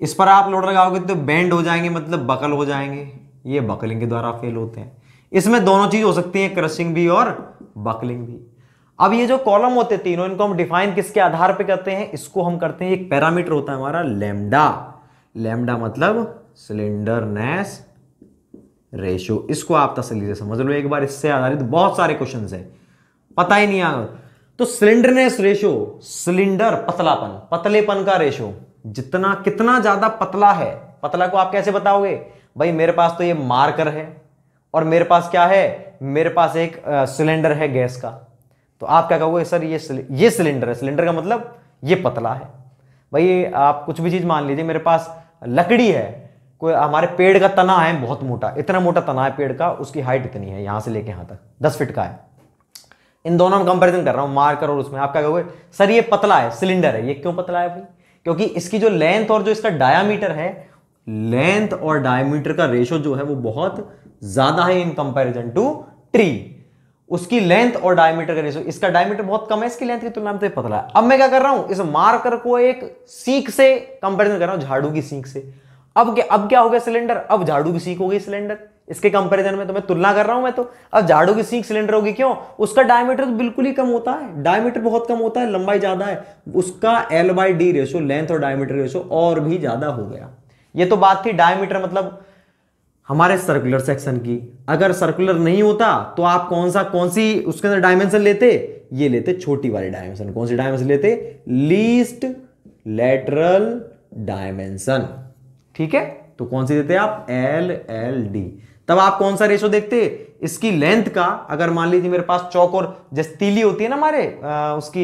इस पर आप लोड लगाओगे तो बेंड हो जाएंगे मतलब बकल हो जाएंगे ये बकलिंग के द्वारा फेल होते हैं इसमें दोनों चीज हो सकती है क्रशिंग भी और बकलिंग भी अब ये जो कॉलम होते हैं तीनों इनको हम डिफाइन किसके आधार पे करते हैं इसको हम करते हैं एक पैरामीटर होता है हमारा लेमडा लेमडा मतलब सिलेंडरनेस रेशो इसको आप तसली से समझ लो एक बार इससे आधारित बहुत सारे क्वेश्चन है पता ही नहीं आ तो सिलेंडरनेस रेशो सिलेंडर पतलापन पतलेपन का रेशो जितना कितना ज्यादा पतला है पतला को आप कैसे बताओगे भाई मेरे पास तो ये मार्कर है और मेरे पास क्या है मेरे पास एक सिलेंडर है गैस का तो आप क्या कहोगे सर ये ये सिलेंडर है सिलेंडर का मतलब ये पतला है भाई आप कुछ भी चीज़ मान लीजिए मेरे पास लकड़ी है कोई हमारे पेड़ का तना है बहुत मोटा इतना मोटा तना है पेड़ का उसकी हाइट इतनी है यहां से लेके यहां तक दस फिट का है इन दोनों में कंपेरिजन कर रहा हूं मार्कर और उसमें आप क्या कहोगे सर ये पतला है सिलेंडर है ये क्यों पतला है भाई क्योंकि इसकी जो लेंथ और जो इसका डायामीटर है लेंथ और डायमीटर का रेशो जो है वो बहुत ज्यादा है इन कंपेरिजन टू ट्री उसकी लेंथ और डायमीटर का रेशो इसका डायमीटर बहुत कम है इसकी लेंथ की तुलना में तो पतला है अब मैं क्या कर रहा हूं इस मार्कर को एक सीख से कंपेरिजन कर रहा हूं झाड़ू की सीख से अब क्या अब क्या हो गया सिलेंडर अब झाड़ू की सीख हो गई सिलेंडर इसके कंपैरिजन में तो मैं तुलना कर रहा हूं मैं तो अब झाड़ू की सीख सिलेंडर होगी क्यों उसका डायमीटर तो बिल्कुल ही कम होता है डायमीटर बहुत कम होता है लंबाई ज्यादा है उसका L by D ratio length और डायमीटर रेशो और भी ज्यादा हो गया ये तो बात थी डायमीटर मतलब हमारे सर्कुलर सेक्शन की अगर सर्कुलर नहीं होता तो आप कौन सा कौन सी उसके अंदर डायमेंशन लेते ये लेते छोटी वाली डायमेंशन कौन सी डायमेंशन लेते लीस्ट लेटरल डायमेंशन ठीक है तो कौन सी देते आप एल एल डी तब आप कौन सा रेशो देखते इसकी लेंथ का अगर मान लीजिए मेरे पास चौक और जैसे तीली होती है ना हमारे उसकी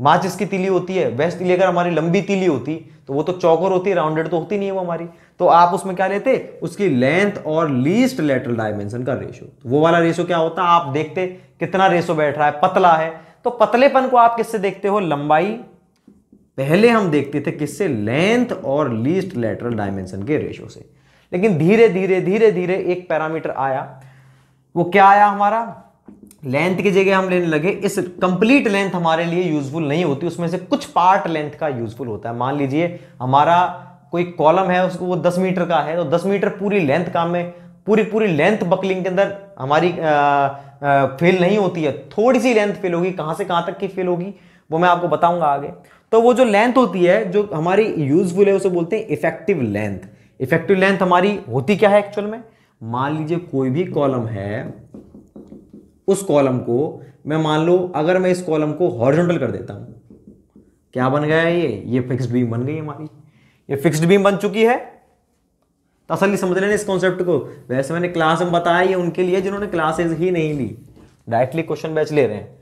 माचिस की तीली होती है वेस्ट तीली अगर हमारी लंबी तीली होती तो वो तो चौकोर होती है राउंडेड तो होती नहीं है वो हमारी तो आप उसमें क्या लेते उसकी लेंथ और लीस्ट लेटरल डायमेंशन का रेशो तो वो वाला रेशो क्या होता आप देखते कितना रेशो बैठ रहा है पतला है तो पतलेपन को आप किससे देखते हो लंबाई पहले हम देखते थे किससे लेंथ और लीस्ट लेटरल डायमेंशन के रेशो से लेकिन धीरे धीरे धीरे धीरे एक पैरामीटर आया वो क्या आया हमारा लेंथ की जगह हम लेने लगे इस कंप्लीट लेंथ हमारे लिए यूजफुल नहीं होती उसमें से कुछ पार्ट लेंथ का यूजफुल होता है मान लीजिए हमारा कोई कॉलम है उसको वो 10 मीटर का है तो 10 मीटर पूरी लेंथ काम में पूरी पूरी लेंथ बकलिंग के अंदर हमारी फेल नहीं होती है थोड़ी सी लेंथ फेल होगी कहां से कहां तक की फेल होगी वो मैं आपको बताऊंगा आगे तो वो जो लेंथ होती है जो हमारी यूजफुल है उसे बोलते हैं इफेक्टिव लेंथ इफेक्टिव लेंथ हमारी होती क्या है एक्चुअल में मान लीजिए कोई भी कॉलम है उस कॉलम को मैं मान लो अगर मैं इस कॉलम को हॉरिजॉन्टल कर देता हूं क्या बन गया है ये ये फिक्स्ड बीम बन गई हमारी ये फिक्स्ड बीम बन चुकी है तसली समझ लेना इस कॉन्सेप्ट को वैसे मैंने क्लास में बताया ये उनके लिए जिन्होंने क्लासेस ही नहीं ली डायरेक्टली क्वेश्चन बैच ले रहे हैं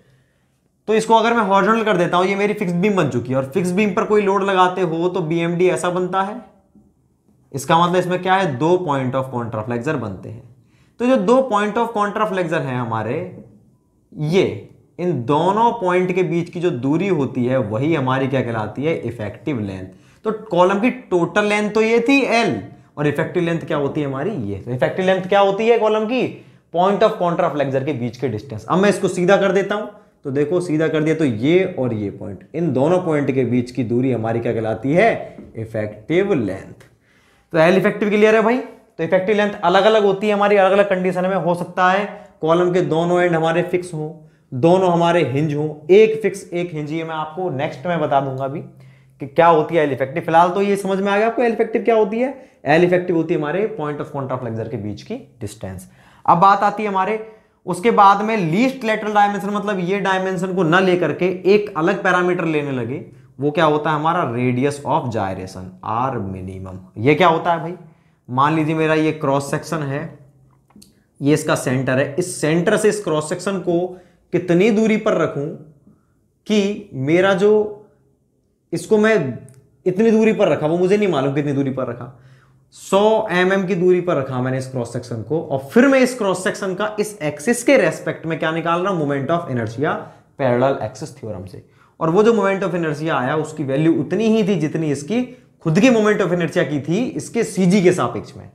तो इसको अगर मैं हॉर्जोनल कर देता हूं ये मेरी फिक्स बीम बन चुकी है और फिक्स बीम पर कोई लोड लगाते हो तो बी ऐसा बनता है इसका मतलब इसमें क्या है दो पॉइंट ऑफ कॉन्ट्राफ्लेक्सर बनते हैं तो जो दो पॉइंट ऑफ कॉन्ट्राफ्लेक्सर हैं हमारे ये इन दोनों पॉइंट के बीच की जो दूरी होती है वही हमारी क्या कहलाती है इफेक्टिव लेंथ तो कॉलम की टोटल लेंथ तो ये थी एल और इफेक्टिव लेंथ क्या होती है हमारी ये तो इफेक्टिव लेंथ क्या होती है कॉलम की पॉइंट ऑफ कॉन्ट्राफ्लेक्सर के बीच के डिस्टेंस अब मैं इसको सीधा कर देता हूं तो देखो सीधा कर दिया तो ये और ये पॉइंट इन दोनों पॉइंट के बीच की दूरी हमारी क्या कहलाती है इफेक्टिव लेंथ तो एल इफेक्टिव क्लियर है भाई तो इफेक्टिव लेंथ अलग अलग होती है हमारी अलग अलग कंडीशन में हो सकता है कॉलम के दोनों एंड हमारे फिक्स हों दोनों हमारे हिंज हों एक फिक्स एक हिंज ये मैं आपको नेक्स्ट में बता दूंगा अभी कि क्या होती है एल इफेक्टिव फिलहाल तो ये समझ में आ गया आपको एल इफेक्टिव क्या होती है एल इफेक्टिव होती है हमारे पॉइंट ऑफ कॉन्ट के बीच की डिस्टेंस अब बात आती है हमारे उसके बाद में लीस्ट लेटरल डायमेंशन मतलब ये डायमेंशन को न लेकर के एक अलग पैरामीटर लेने लगे वो क्या होता है हमारा radius of gyration R minimum ये क्या होता है भाई मान लीजिए मेरा ये क्रॉस सेक्शन है ये इसका सेंटर है इस सेंटर से इस क्रॉस सेक्शन को कितनी दूरी पर रखूं कि मेरा जो इसको मैं इतनी दूरी पर रखा वो मुझे नहीं मालूम कितनी दूरी पर रखा 100 एम mm की दूरी पर रखा मैंने इस क्रॉस सेक्शन को और फिर मैं इस क्रॉस सेक्शन का इस एक्सिस के रेस्पेक्ट में क्या निकाल रहा हूं moment of inertia parallel axis theorem से और वो जो मोमेंट ऑफ एनर्जिया आया उसकी वैल्यू उतनी ही थी जितनी इसकी खुद की मोमेंट ऑफ एनर्जिया की थी इसके सीजी के सापेक्ष में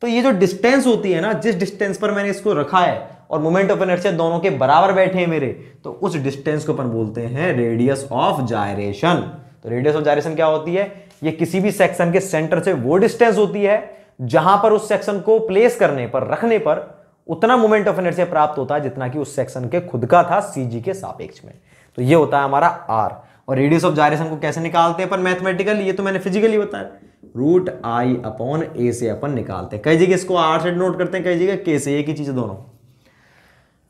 तो ये जो डिस्टेंस होती है ना जिस डिस्टेंस पर मैंने इसको रखा है और मोमेंट ऑफ एनर्जिया दोनों के बराबर बैठे हैं मेरे तो उस डिस्टेंस को अपन बोलते हैं रेडियस ऑफ जायरेशन तो रेडियस ऑफ जायरेशन क्या होती है ये किसी भी सेक्शन के सेंटर से वो डिस्टेंस होती है जहां पर उस सेक्शन को प्लेस करने पर रखने पर उतना मोमेंट ऑफ एनर्जी प्राप्त होता है जितना कि उस सेक्शन के खुद का था सीजी के सापेक्ष में तो ये होता है हमारा आर और रेडियस ऑफ जायरेशन को कैसे निकालते हैं पर मैथमेटिकल ये तो मैंने फिजिकली बताया रूट आई अपॉन ए से अपन निकालते हैं कई जगह इसको आर से नोट करते हैं कई जगह के से एक ही चीज दोनों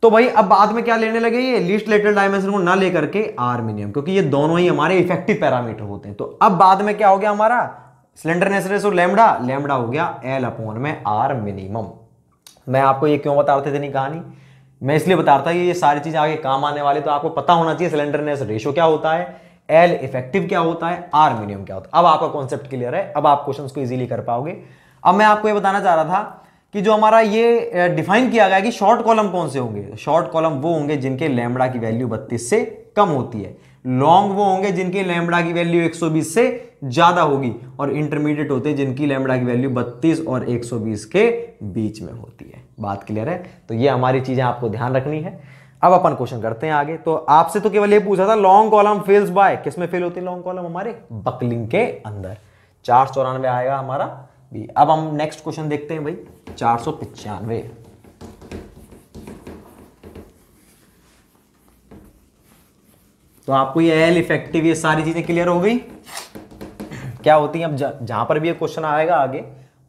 तो भाई अब बाद में क्या लेने लगे ये लीस्ट लेटर डायमेंशन को ना लेकर के आर्मीनियम क्योंकि ये दोनों ही हमारे इफेक्टिव पैरामीटर होते हैं तो अब बाद में क्या हो गया हमारा सिलेंडरनेस रेसो लेमडा लेमडा हो गया एल अपोन में आर मिनिमम मैं आपको ये क्यों बता रहे थे कहानी मैं इसलिए बता रहा था कि ये सारी चीज़ आगे काम आने वाली तो आपको पता होना चाहिए सिलेंडरनेस रेशो क्या होता है एल इफेक्टिव क्या होता है आर मिनिमम क्या होता है अब आपका कॉन्सेप्ट क्लियर है अब आप क्वेश्चन को इजीली कर पाओगे अब मैं आपको ये बताना चाह रहा था कि जो हमारा ये डिफाइन किया गया कि शॉर्ट कॉलम कौन से होंगे शॉर्ट कॉलम वो होंगे जिनके लैमड़ा की वैल्यू 32 से कम होती है लॉन्ग वो होंगे जिनकी लैमड़ा की वैल्यू 120 से ज़्यादा होगी और इंटरमीडिएट होते हैं जिनकी लैमड़ा की वैल्यू 32 और 120 के बीच में होती है बात क्लियर है तो ये हमारी चीज़ें आपको ध्यान रखनी है अब अपन क्वेश्चन करते हैं आगे तो आपसे तो केवल ये पूछा था लॉन्ग कॉलम फेल्स बाय किसमें फेल होती है लॉन्ग कॉलम हमारे बकलिंग के अंदर चार चौरानवे आएगा हमारा बी अब हम नेक्स्ट क्वेश्चन देखते हैं भाई चार सौ पचानवे तो आपको ये एल इफेक्टिव ये सारी चीजें क्लियर हो गई क्या होती है अब जहां पर भी ये क्वेश्चन आएगा आगे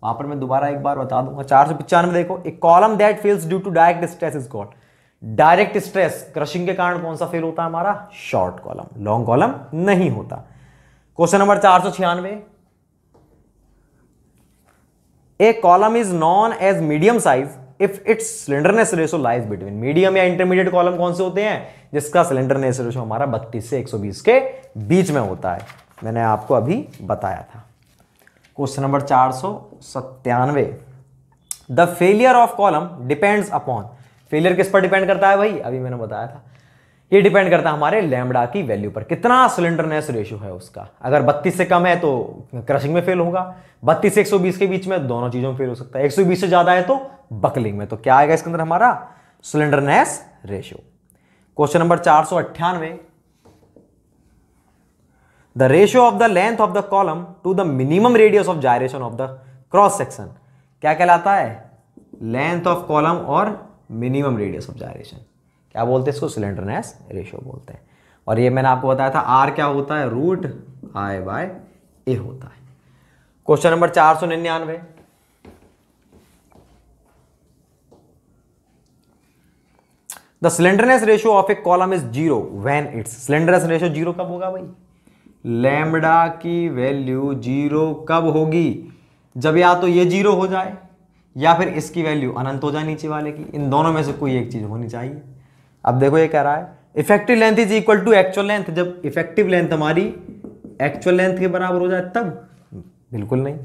वहां पर मैं दोबारा एक बार बता दूंगा चार सौ पचानवे देखो एक column that fails due to direct stress is called direct stress crushing के कारण कौन सा फेल होता है हमारा शॉर्ट कॉलम लॉन्ग कॉलम नहीं होता क्वेश्चन नंबर चार सौ छियानवे a column is known as medium size if its slenderness ratio lies between medium या इंटरमीडिएट कॉलम कौन से होते हैं जिसका सिलेंडरनेस रेशो हमारा बत्तीस से 120 के बीच में होता है मैंने आपको अभी बताया था क्वेश्चन नंबर चार सौ सत्तानवे the failure of column depends upon failure किस पर डिपेंड करता है भाई अभी मैंने बताया था ये डिपेंड करता है हमारे लैमडा की वैल्यू पर कितना सिलेंडरनेस रेशियो है उसका अगर बत्तीस से कम है तो क्रशिंग में फेल होगा बत्तीस से एक के बीच में दोनों चीज़ों में फेल हो सकता है एक से ज़्यादा है तो बकलिंग में तो क्या आएगा इसके अंदर हमारा सिलेंडरनेस रेशियो क्वेश्चन नंबर चार सौ अट्ठानवे the ratio of the length of the column to the minimum radius of gyration of the cross section क्या कहलाता है लेंथ ऑफ कॉलम और मिनिमम रेडियस ऑफ जायरेशन क्या बोलते हैं इसको सिलेंडरनेस रेशियो बोलते हैं और ये मैंने आपको बताया था आर क्या होता है रूट आई बाय ए होता है क्वेश्चन नंबर चार सौ निन्यानवे the slenderness ratio of a column is zero when its slenderness ratio zero कब होगा भाई लैम्डा की वैल्यू जीरो कब होगी जब या तो ये जीरो हो जाए या फिर इसकी वैल्यू अनंत हो जाए नीचे वाले की इन दोनों में से कोई एक चीज होनी चाहिए अब देखो ये कह रहा है effective length is equal to actual length जब इफेक्टिव लेंथ हमारी एक्चुअल लेंथ के बराबर हो जाए तब बिल्कुल नहीं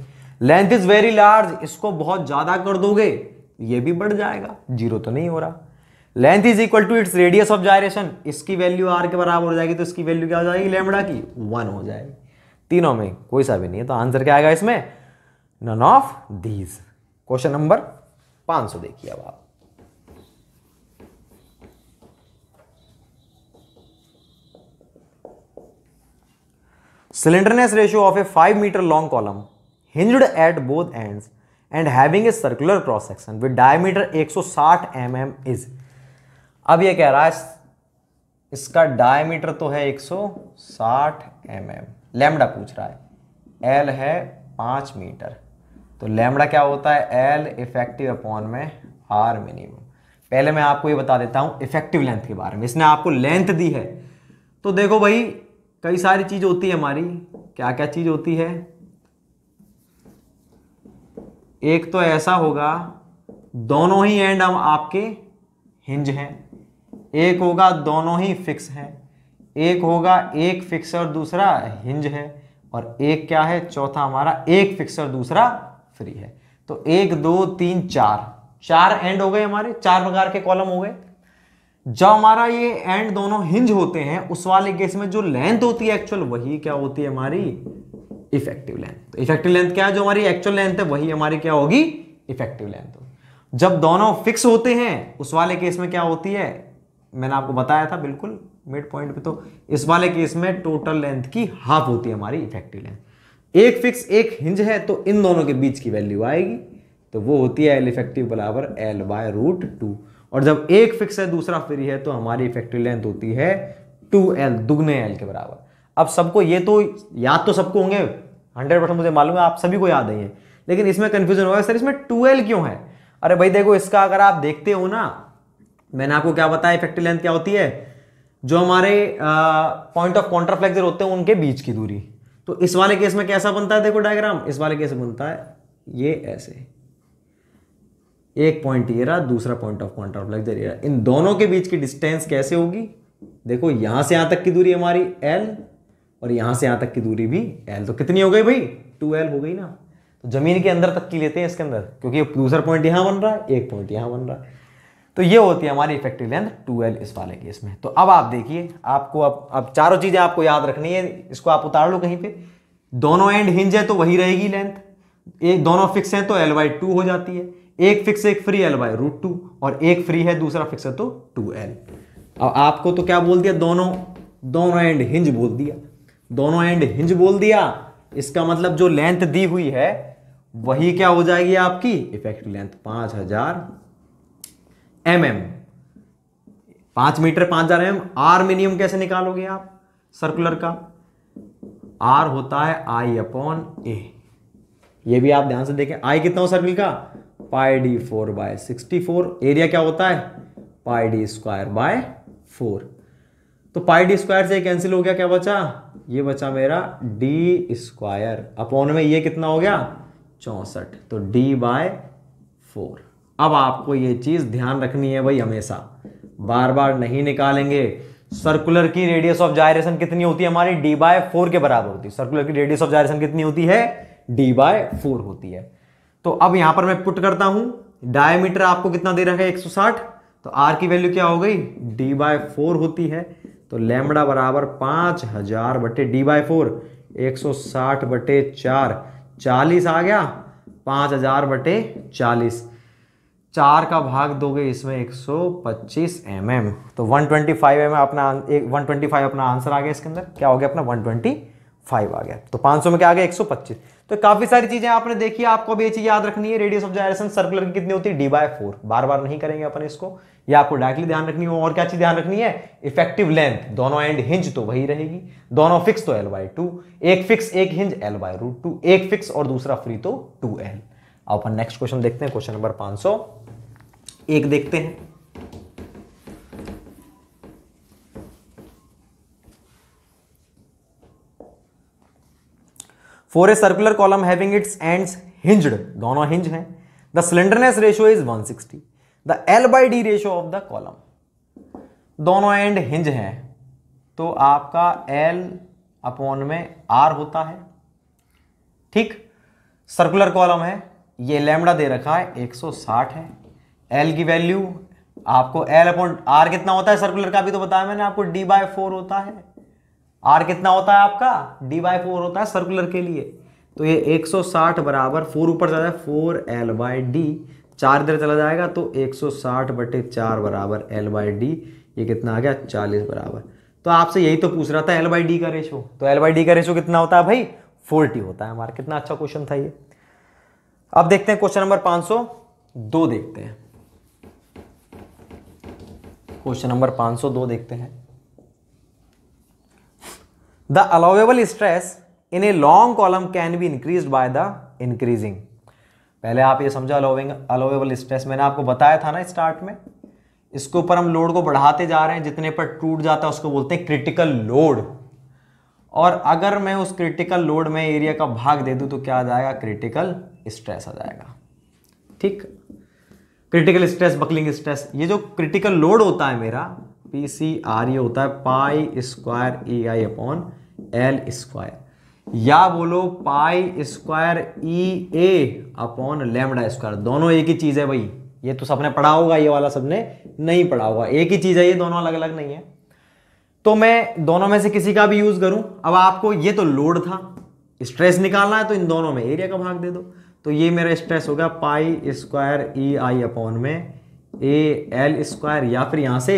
लेंथ इज वेरी लार्ज इसको बहुत ज्यादा कर दोगे ये भी बढ़ जाएगा जीरो तो नहीं हो रहा length is equal to its radius of gyration इसकी वैल्यू आर के बराबर हो जाएगी तो इसकी वैल्यू क्या हो जाएगी लेमड़ा की वन हो जाएगी तीनों में कोई सा भी नहीं है तो आंसर क्या आएगा इसमें none of these question number सौ देखिए अब आप Cylinderness ratio of a five metre long column hinged at both ends and having a circular cross section with diameter 160 mm is अब ये कह रहा है इसका डायमीटर तो है 160 mm लैम्डा पूछ रहा है एल है पांच मीटर तो लैम्डा क्या होता है एल इफेक्टिव अपॉन में आर मिनिमम पहले मैं आपको ये बता देता हूं इफेक्टिव लेंथ के बारे में इसने आपको लेंथ दी है तो देखो भाई कई सारी चीज़ होती है हमारी क्या क्या चीज़ होती है एक तो ऐसा होगा दोनों ही एंड हम आपके हिंज हैं एक होगा दोनों ही फिक्स हैं एक होगा एक फिक्स और दूसरा हिंज है और एक क्या है चौथा हमारा एक फिक्स और दूसरा फ्री है तो एक दो तीन चार चार एंड हो गए हमारे चार प्रकार के कॉलम हो गए जब हमारा ये एंड दोनों हिंज होते हैं उस वाले केस में जो लेंथ होती है एक्चुअल वही क्या होती है हमारी इफेक्टिव लेंथ इफेक्टिव लेंथ क्या है जो हमारी एक्चुअल लेंथ है वही हमारी क्या होगी इफेक्टिव लेंथ जब दोनों फिक्स होते हैं उस वाले केस में क्या होती है मैंने आपको बताया था बिल्कुल मिड पॉइंट पे तो इस वाले केस में टोटल लेंथ की हाफ होती है हमारी इफेक्टिव लेंथ एक फिक्स एक हिंज है तो इन दोनों के बीच की वैल्यू आएगी तो वो होती है एल इफेक्टिव बराबर एल बाय रूट टू और जब एक फिक्स है दूसरा फ्री है तो हमारी इफेक्टिव लेंथ होती है टू एल दुगने एल के बराबर अब सबको ये तो याद तो सबको होंगे हंड्रेड परसेंट मुझे मालूम है आप सभी को याद है लेकिन इसमें कन्फ्यूजन होगा सर इसमें टू एल क्यों है अरे भाई देखो इसका अगर आप देखते हो ना मैंने आपको क्या बताया इफेक्टिव लेंथ क्या होती है जो हमारे पॉइंट ऑफ कॉन्ट्राफ्लेक्सर होते हैं उनके बीच की दूरी तो इस वाले केस में कैसा बनता है देखो डायग्राम इस वाले केस में बनता है ये ऐसे एक पॉइंट ये रहा दूसरा point of contra of flexure इन दोनों के बीच की डिस्टेंस कैसे होगी देखो यहाँ से यहाँ तक की दूरी हमारी एल और यहाँ से यहाँ तक की दूरी भी एल तो कितनी हो गई भाई टू एल हो गई ना तो ज़मीन के अंदर तक की लेते हैं इसके अंदर क्योंकि दूसरा पॉइंट यहाँ बन रहा है एक पॉइंट यहाँ बन रहा है तो ये होती है हमारी इफेक्टिव लेंथ टू एल इस वाले केस में तो अब आप देखिए आपको अब अब चारों चीज़ें आपको याद रखनी है इसको आप उतार लो कहीं पे दोनों एंड हिंज है तो वही रहेगी लेंथ एक दोनों फिक्स हैं तो एल वाई टू हो जाती है एक फिक्स एक free L by root two और एक फ्री है दूसरा फिक्स है तो टू एल अब आपको तो क्या बोल दिया दोनों दोनों एंड हिंज बोल दिया दोनों एंड हिंज बोल दिया इसका मतलब जो लेंथ दी हुई है वही क्या हो जाएगी आपकी इफेक्टिव लेंथ पांच हजार एम एम पांच मीटर पांच हजार एम आर मिनिमम कैसे निकालोगे आप सर्कुलर का आर होता है आई अपॉन ए ये भी आप ध्यान से देखें आई कितना हो सर्कल का pi D four by sixty four area क्या होता है pi D square by four तो पाई डी स्क्वायर से कैंसिल हो गया क्या बचा ये बचा मेरा डी स्क्वायर अपॉन में ये कितना हो गया चौसठ तो डी बाय फोर अब आपको ये चीज़ ध्यान रखनी है भाई हमेशा बार बार नहीं निकालेंगे सर्कुलर की रेडियस ऑफ जायरेशन कितनी होती है हमारी डी बाय फोर के बराबर होती है सर्कुलर की रेडियस ऑफ जायरेशन कितनी होती है डी बाय फोर होती है तो अब यहां पर मैं पुट करता हूं डायमीटर आपको कितना दे रखा है 160 तो आर की वैल्यू क्या हो गई डी बाय फोर होती है तो लेमड़ा बराबर पांच हजार बटे डी बाय फोर एक सौ साठ बटे चार चालीस आ गया पांच हजार बटे चालीस चार का भाग दोगे इसमें एक सौ पच्चीस एम mm। एम तो वन ट्वेंटी फाइव एम अपना एक वन ट्वेंटी फाइव अपना आंसर आ गया इसके अंदर क्या हो गया अपना वन ट्वेंटी फाइव आ गया तो पांच सौ में क्या आ गया एक सौ पच्चीस तो काफी सारी चीजें आपने देखी आपको भी ये चीज याद रखनी है रेडियस ऑफ जायरेशन सर्कुलर की कितनी होती है डी बाय फोर बार बार नहीं करेंगे अपन इसको ये आपको डायरेक्टली ध्यान रखनी हो और क्या चीज ध्यान रखनी है इफेक्टिव लेंथ दोनों एंड हिंज तो वही रहेगी दोनों फिक्स तो एल बाई टू एक फिक्स एक hinge L by root two एक फिक्स और दूसरा फ्री तो टू एल अपन नेक्स्ट क्वेश्चन देखते हैं क्वेश्चन नंबर पांच एक देखते हैं for a circular column having its ends hinged दोनों हिंज हैं the slenderness ratio is 160 sixty the L by D ratio of the column दोनों एंड हिंज हैं तो आपका एल अपॉन में आर होता है ठीक सर्कुलर कॉलम है ये लेमड़ा दे रखा है 160 है एल की वैल्यू आपको एल अपॉन आर कितना होता है सर्कुलर का भी तो बताया मैंने आपको डी बाय फोर होता है आर कितना होता है आपका डी बाई फोर होता है सर्कुलर के लिए तो ये 160 बराबर फोर ऊपर चला जाए फोर एल बाई डी चार इधर चला जाएगा तो 160 बटे चार बराबर एल बाई डी ये कितना आ गया 40 बराबर तो आपसे यही तो पूछ रहा था एल बाई डी का रेशो तो एल बाई डी का रेशो कितना होता है भाई 40 होता है हमारा कितना अच्छा क्वेश्चन था ये अब देखते हैं क्वेश्चन नंबर पांच देखते हैं क्वेश्चन नंबर पांच देखते हैं The allowable stress in a long column can be increased by the increasing. पहले आप ये समझो अलोविंग अलोवेबल स्ट्रेस मैंने आपको बताया था ना स्टार्ट में इसके ऊपर हम लोड को बढ़ाते जा रहे हैं जितने पर टूट जाता है उसको बोलते हैं क्रिटिकल लोड और अगर मैं उस क्रिटिकल लोड में एरिया का भाग दे दूं तो क्या आ जाएगा क्रिटिकल स्ट्रेस आ जाएगा ठीक क्रिटिकल स्ट्रेस बकलिंग स्ट्रेस ये जो क्रिटिकल लोड होता है मेरा पी सी आर ये होता है pi square A e I upon L square या बोलो pi square E e A upon lambda square दोनों एक ही चीज़ है भाई ये तो सबने पढ़ा होगा ये वाला सबने नहीं पढ़ा होगा एक ही चीज़ है ये दोनों अलग अलग नहीं है तो मैं दोनों में से किसी का भी यूज़ करूं अब आपको ये तो लोड था स्ट्रेस निकालना है तो इन दोनों में एरिया का भाग दे दो तो ये मेरा स्ट्रेस होगा pi square E e I upon में ए एल स्क्वायर या फिर यहां से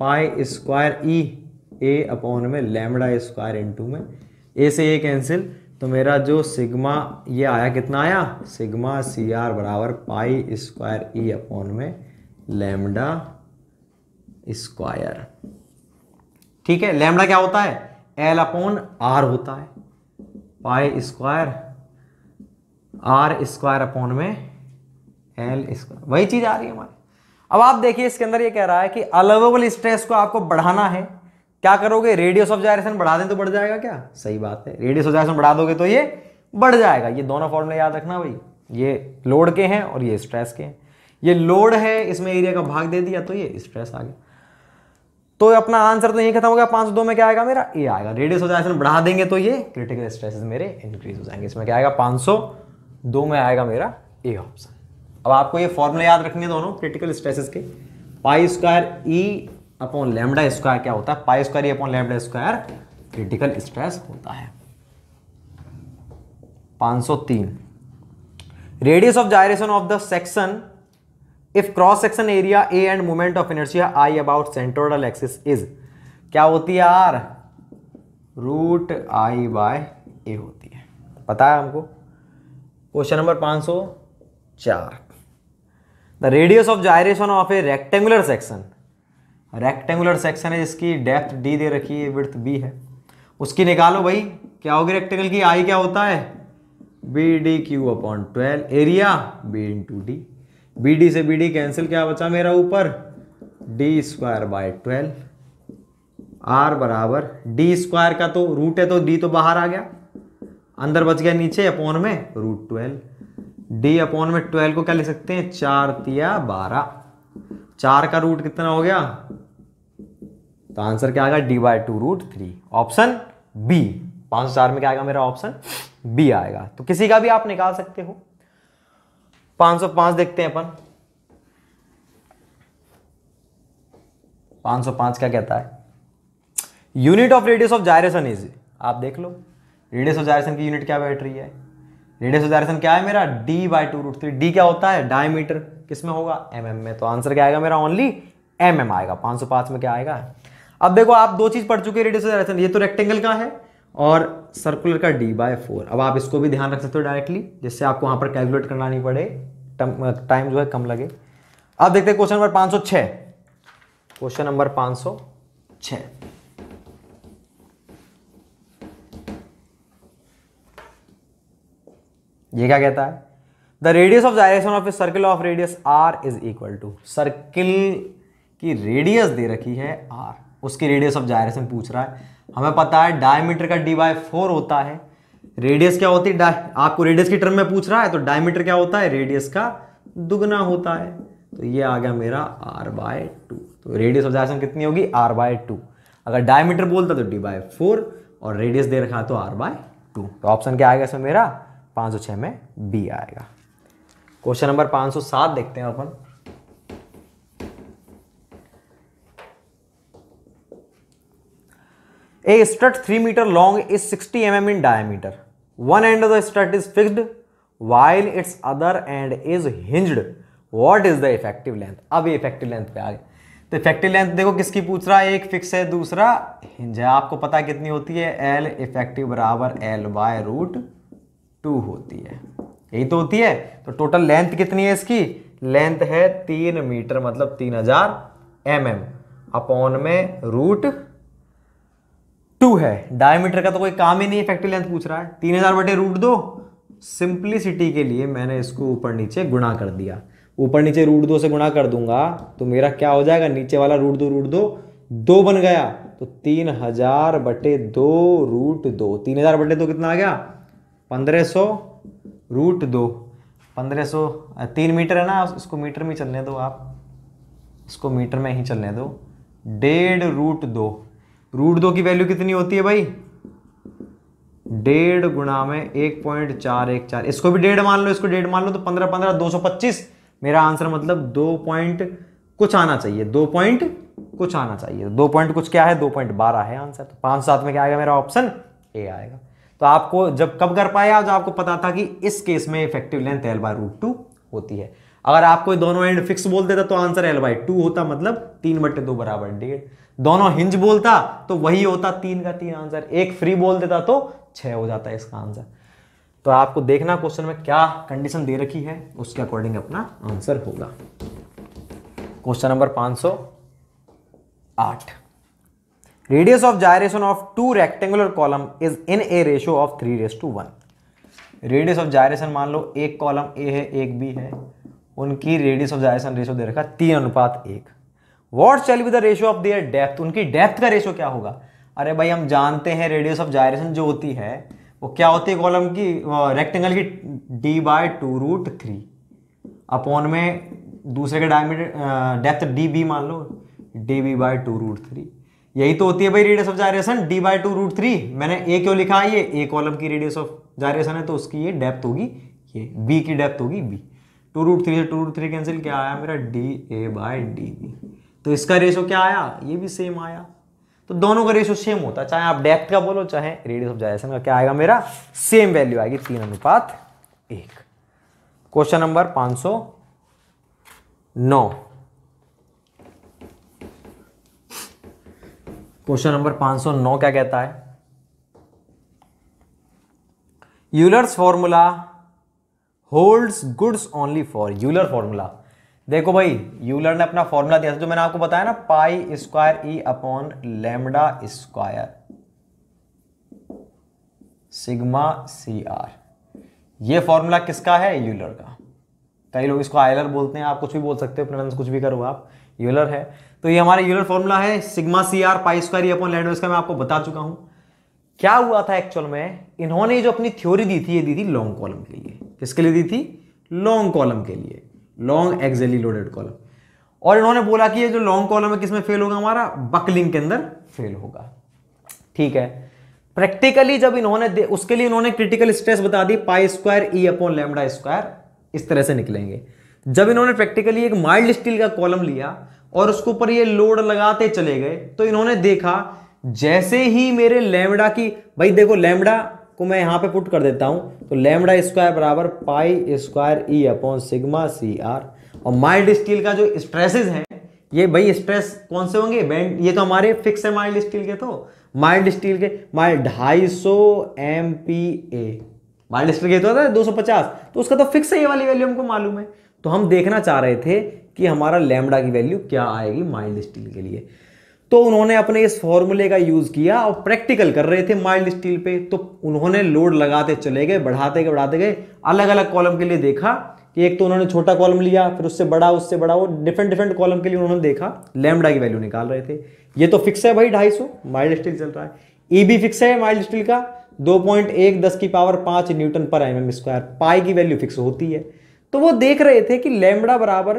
pi square E A upon में लेमड़ा स्क्वायर इंटू में ए से ए कैंसिल तो मेरा जो सिग्मा ये आया कितना आया सिग्मा सी आर बराबर पाई स्क्वायर ई अपॉन में लेमडा स्क्वायर ठीक है लेमडा क्या होता है एल अपॉन आर होता है pi square R square upon में एल स्क्वायर वही चीज़ आ रही है हमारी अब आप देखिए इसके अंदर ये कह रहा है कि अलवेबल स्ट्रेस को आपको बढ़ाना है क्या करोगे रेडियस ऑफ जायरेशन बढ़ा दें तो बढ़ जाएगा क्या सही बात है रेडियस ऑफ जायरेशन बढ़ा दोगे तो ये बढ़ जाएगा ये दोनों फॉर्मूले याद रखना भाई ये लोड के हैं और ये स्ट्रेस के हैं ये लोड है इसमें एरिया का भाग दे दिया तो ये स्ट्रेस आ गया तो अपना आंसर तो यही खत्म हो गया पांच दो में क्या आएगा मेरा ये आएगा रेडियस ऑफ जायरेशन बढ़ा देंगे तो ये क्रिटिकल स्ट्रेसेस मेरे इंक्रीज हो जाएंगे इसमें क्या आएगा पाँच दो में आएगा मेरा ए ऑप्शन अब आपको ये फॉर्मूले याद रखने दोनों क्रिटिकल स्ट्रेसेस के pi square E upon lambda square क्या होता है pi square E upon lambda square critical stress होता है 503 radius of gyration of the section if cross section area A and moment of inertia I about centroidal axis is क्या होती है R root I by A होती है पता है हमको question number 504 the radius of gyration of a rectangular section rectangular section है जिसकी डेप्थ डी दे रखी है विर्थ बी है उसकी निकालो भाई क्या होगी रेक्टेंगल की आई क्या होता है B D cube upon twelve area B into D B D से बी डी कैंसिल क्या बचा मेरा ऊपर D square by twelve R बराबर डी स्क्वायर का तो रूट है तो डी तो बाहर आ गया अंदर बच गया नीचे अपॉन में रूट ट्वेल्व डी अपॉन में ट्वेल्व को क्या ले सकते हैं चार तिया बारह चार का रूट कितना हो गया तो आंसर क्या आएगा D by two root three option B पांच चार में क्या आएगा मेरा ऑप्शन बी आएगा तो किसी का भी आप निकाल सकते हो पांच सौ पांच देखते हैं अपन पांच सौ पांच क्या कहता है unit of radius of gyration is आप देख लो रेडियस ऑफ जायरेशन की यूनिट क्या बैठ रही है रेडियस ऑफ जायरेशन क्या है मेरा D by two root three D क्या होता है डायमीटर किस में होगा एम mm में तो आंसर क्या आएगा मेरा ओनली एम mm आएगा पाँच सौ पाँच में क्या आएगा अब देखो आप दो चीज़ पढ़ चुके हैं रेडियस ऑफ जायरेशन ये तो रेक्टेंगल का है और सर्कुलर का डी बाय फोर अब आप इसको भी ध्यान रख सकते हो डायरेक्टली जिससे आपको वहां पर कैलकुलेट करना नहीं पड़े टाइम जो है कम लगे अब देखते हैं क्वेश्चन नंबर पांच सौ छः क्वेश्चन नंबर पांच सौ छः ये क्या कहता है the radius of gyration of a circle of radius R is equal to circle की रेडियस दे रखी है आर उसकी रेडियस ऑफ जायरेशन पूछ रहा है हमें पता है डायमीटर का डी बाय फोर होता है रेडियस क्या होती है आपको रेडियस की टर्म में पूछ रहा है तो डायमीटर क्या होता है रेडियस का दुगना होता है तो ये आ गया मेरा आर बाय टू तो रेडियस ऑफ जायरेशन कितनी होगी आर बाय टू अगर डायमीटर बोलता तो डी बाय फोर और रेडियस दे रखा तो आर बाय टू तो ऑप्शन क्या आएगा इसमें मेरा 506 में बी आएगा क्वेश्चन नंबर सौ सात देखते हैं अपन a strut three metre long is 60 M M in diameter one end of the strut is fixed while its other end is hinged what is the effective length अब effective length पे आ गए तो इफेक्टिव लेंथ देखो किसकी पूछ रहा है एक फिक्स है दूसरा हिंज है आपको पता कितनी होती है एल इफेक्टिव बराबर एल बाय रूट टू होती है यही तो होती है तो टोटल लेंथ कितनी है इसकी लेंथ है तीन मीटर मतलब तीन हजार एम एम अपॉन में रूट टू है डायमीटर का तो कोई काम ही नहीं इफेक्टिव फैक्ट्री लेंथ पूछ रहा है तीन हजार बटे रूट दो सिंप्लिसिटी के लिए मैंने इसको ऊपर नीचे गुणा कर दिया ऊपर नीचे रूट दो से गुणा कर दूंगा तो मेरा क्या हो जाएगा नीचे वाला रूट दो रूट दो दो बन गया तो तीन हजार बटे दो रूट दो तीन हजार बटे दो कितना आ गया पंद्रह सौ रूट दो पंद्रह सौ तीन मीटर है ना इसको मीटर में चलने दो आप इसको मीटर में ही चलने दो डेढ़ रूट दो रूट दो की वैल्यू कितनी होती है भाई डेढ़ गुना में एक पॉइंट चार एक चार इसको भी डेढ़ मान लो इसको डेढ़ मान लो तो पंद्रह पंद्रह दो सौ पच्चीस मेरा आंसर मतलब दो पॉइंट कुछ आना चाहिए दो पॉइंट कुछ आना चाहिए दो पॉइंट कुछ क्या है दो पॉइंट बारह है आंसर तो पाँच सात में क्या आएगा मेरा ऑप्शन ए आएगा तो आपको जब कब कर पाया जब आपको पता था कि इस केस में effective length L by root two होती है अगर आपको दोनों एंड फिक्स बोल देता तो आंसर एल बाय टू होता मतलब तीन बटे दो बराबर डेढ़ दोनों हिंज बोलता तो वही होता तीन का तीन आंसर एक फ्री बोल देता तो छह हो जाता है इसका आंसर तो आपको देखना क्वेश्चन में क्या कंडीशन दे रखी है उसके अकॉर्डिंग अपना आंसर होगा क्वेश्चन नंबर पांच सौ आठ radius of gyration of two rectangular column is in a ratio of three is to one radius of gyration मान लो एक कॉलम ए है एक बी है उनकी रेडियस ऑफ जायरेशन रेशो दे रखा तीन अनुपात एक वॉट चल with ratio of their depth उनकी डेप्थ का रेशो क्या होगा अरे भाई हम जानते हैं रेडियस ऑफ जायरेशन जो होती है वो क्या होती है कॉलम की रेक्टेंगल की D by two root three upon में दूसरे का डायमीटर डेप्थ डी बी मान लो D B by two root three यही तो होती है भाई radius of gyration D by two root three मैंने ए क्यों लिखा है ये ए कॉलम की रेडियस ऑफ जायरेशन है तो उसकी ये डेप्थ होगी ये बी की डेप्थ होगी बी टू रूट थ्री से टू रूट थ्री कैंसिल क्या आया मेरा D A by D B तो इसका रेशो क्या आया ये भी सेम आया तो दोनों का रेशो सेम होता है चाहे आप डेप्थ का बोलो चाहे रेडियस ऑफ जायरेशन का क्या आएगा मेरा सेम वैल्यू आएगी तीन अनुपात एक क्वेश्चन नंबर पाँच सौ नौ क्वेश्चन नंबर 509 क्या कहता है Euler's formula holds goods only for Euler formula देखो भाई यूलर ने अपना फॉर्मूला दिया था जो मैंने आपको बताया ना pi square E upon lambda square sigma C R ये फॉर्मूला किसका है यूलर का कई लोग इसको आयलर बोलते हैं आप कुछ भी बोल सकते हो प्रोनाउंस कुछ भी करो आप यूलर है तो ये हमारे यूलर फॉर्मूला है sigma C R pi square ये अपॉन लैंड का मैं आपको बता चुका हूँ क्या हुआ था एक्चुअल में इन्होंने जो अपनी थ्योरी दी थी ये दी थी लॉन्ग कॉलम के लिए किसके लिए दी थी लॉन्ग कॉलम के लिए लॉन्ग एक्जेली लोडेड कॉलम और इन्होंने बोला कि ये जो लॉन्ग कॉलम है किसमें फेल होगा हमारा बकलिंग के अंदर फेल होगा ठीक है प्रैक्टिकली जब इन्होंने उसके लिए इन्होंने क्रिटिकल स्ट्रेस बता दी pi square E upon lambda square इस तरह से निकलेंगे जब इन्होंने प्रैक्टिकली एक माइल्ड स्टील का कॉलम लिया और उसके ऊपर ये लोड लगाते चले गए तो इन्होंने देखा जैसे ही मेरे लेमडा की भाई देखो लेमडा को मैं यहां पे पुट कर देता हूं तो लैमडा स्क्वायर बराबर pi square E upon sigma C R और माइल्ड स्टील का जो स्ट्रेसेस हैं ये भाई स्ट्रेस कौन से होंगे बैंड ये तो हमारे फिक्स है माइल्ड स्टील के तो माइल्ड स्टील के माइल्ड ढाई सौ M P A mild steel के तो दो सौ पचास तो उसका तो फिक्स है ये वाली वैल्यू हमको मालूम है तो हम देखना चाह रहे थे कि हमारा लैमडा की वैल्यू क्या आएगी माइल्ड स्टील के लिए तो उन्होंने अपने इस फॉर्मूले का यूज़ किया और प्रैक्टिकल कर रहे थे माइल्ड स्टील पे तो उन्होंने लोड लगाते चले गए बढ़ाते गए बढ़ाते गए अलग अलग कॉलम के लिए देखा कि एक तो उन्होंने छोटा कॉलम लिया फिर उससे बड़ा उससे बड़ा वो डिफरेंट डिफरेंट कॉलम के लिए उन्होंने देखा लेमडा की वैल्यू निकाल रहे थे ये तो फिक्स है भाई ढाई सौ माइल्ड स्टील चल रहा है ई भी फिक्स है माइल्ड स्टील का दो पॉइंट एक दस की पावर पाँच न्यूटन पर एम एम स्क्वायर पाई की वैल्यू फिक्स होती है तो वो देख रहे थे कि लेमड़ा बराबर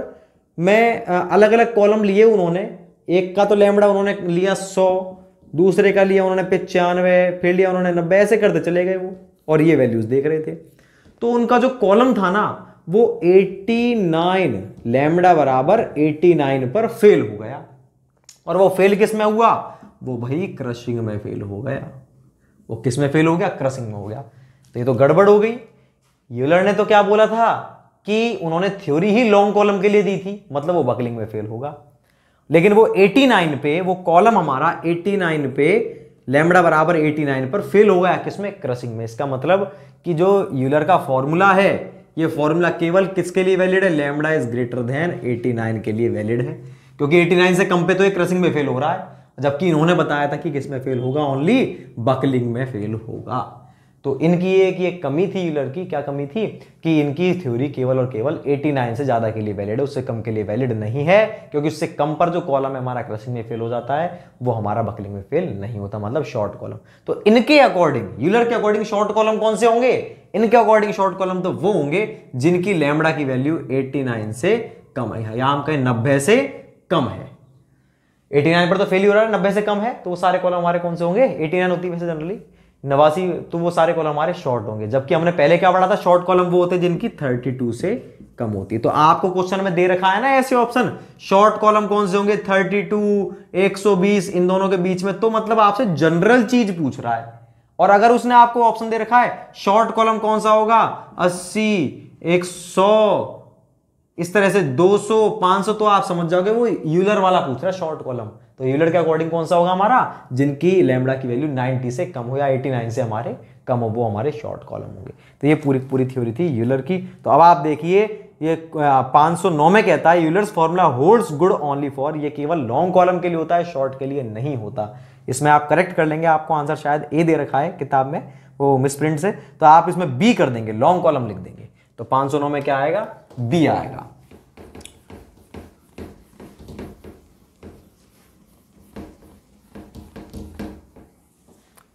में अलग अलग कॉलम लिए उन्होंने एक का तो लेमड़ा उन्होंने लिया सौ दूसरे का लिया उन्होंने पचानवे फिर लिया उन्होंने नब्बे ऐसे करते चले गए वो और ये वैल्यूज देख रहे थे तो उनका जो कॉलम था ना वो 89 लैमड़ा बराबर 89 पर फेल हो गया और वो फेल किस में हुआ वो भाई क्रशिंग में फेल हो गया वो किस में फेल हो गया क्रशिंग में हो गया तो ये तो गड़बड़ हो गई यूलर ने तो क्या बोला था कि उन्होंने थ्योरी ही लॉन्ग कॉलम के लिए दी थी मतलब वो बकलिंग में फेल होगा लेकिन वो 89 पे वो कॉलम हमारा 89 पे लेमड़ा बराबर 89 पर फेल होगा गया किसमें क्रसिंग में इसका मतलब कि जो यूलर का फॉर्मूला है ये फॉर्मूला केवल किसके लिए वैलिड है लेमड़ा इज ग्रेटर देन 89 के लिए वैलिड है क्योंकि 89 से कम पे तो ये क्रसिंग में फेल हो रहा है जबकि इन्होंने बताया था कि किसमें फेल होगा ओनली बकलिंग में फेल होगा तो इनकी एक ये कमी थी यूलर की क्या कमी थी कि इनकी थ्योरी केवल और केवल 89 से ज़्यादा के लिए वैलिड है उससे कम के लिए वैलिड नहीं है क्योंकि उससे कम पर जो कॉलम है हमारा क्रशिंग में फेल हो जाता है वो हमारा बकलिंग में फेल नहीं होता मतलब शॉर्ट कॉलम तो इनके अकॉर्डिंग यूलर के अकॉर्डिंग शॉर्ट कॉलम कौन से होंगे इनके अकॉर्डिंग शॉर्ट कॉलम तो वो होंगे जिनकी लेमड़ा की वैल्यू एट्टी से कम है या हम कहें नब्बे से कम है 89 पर तो फेल ही हो रहा है 90 से कम है तो वो सारे कॉलम हमारे कौन से होंगे 89 होती है वैसे जनरली नवासी तो वो सारे कॉलम हमारे शॉर्ट होंगे जबकि हमने पहले क्या पढ़ा था शॉर्ट कॉलम वो होते हैं जिनकी 32 से कम होती है तो आपको क्वेश्चन में दे रखा है ना ऐसे ऑप्शन शॉर्ट कॉलम कौन से होंगे 32 120 इन दोनों के बीच में तो मतलब आपसे जनरल चीज पूछ रहा है और अगर उसने आपको ऑप्शन दे रखा है शॉर्ट कॉलम कौन सा होगा अस्सी एक इस तरह से पांच सौ तो आप समझ जाओगे वो यूलर वाला पूछ रहा है शॉर्ट कॉलम तो यूलर के अकॉर्डिंग कौन सा होगा हमारा जिनकी लेमड़ा की वैल्यू 90 से कम हो या 89 से हमारे कम हो वो हमारे शॉर्ट कॉलम होंगे तो ये पूरी पूरी थ्योरी थी यूलर की तो अब आप देखिए ये 509 में कहता है Euler's formula holds good only for ये केवल लॉन्ग कॉलम के लिए होता है शॉर्ट के लिए नहीं होता इसमें आप करेक्ट कर लेंगे आपको आंसर शायद ए दे रखा है किताब में वो मिस प्रिंट से तो आप इसमें बी कर देंगे लॉन्ग कॉलम लिख देंगे तो नौ में क्या आएगा बी आएगा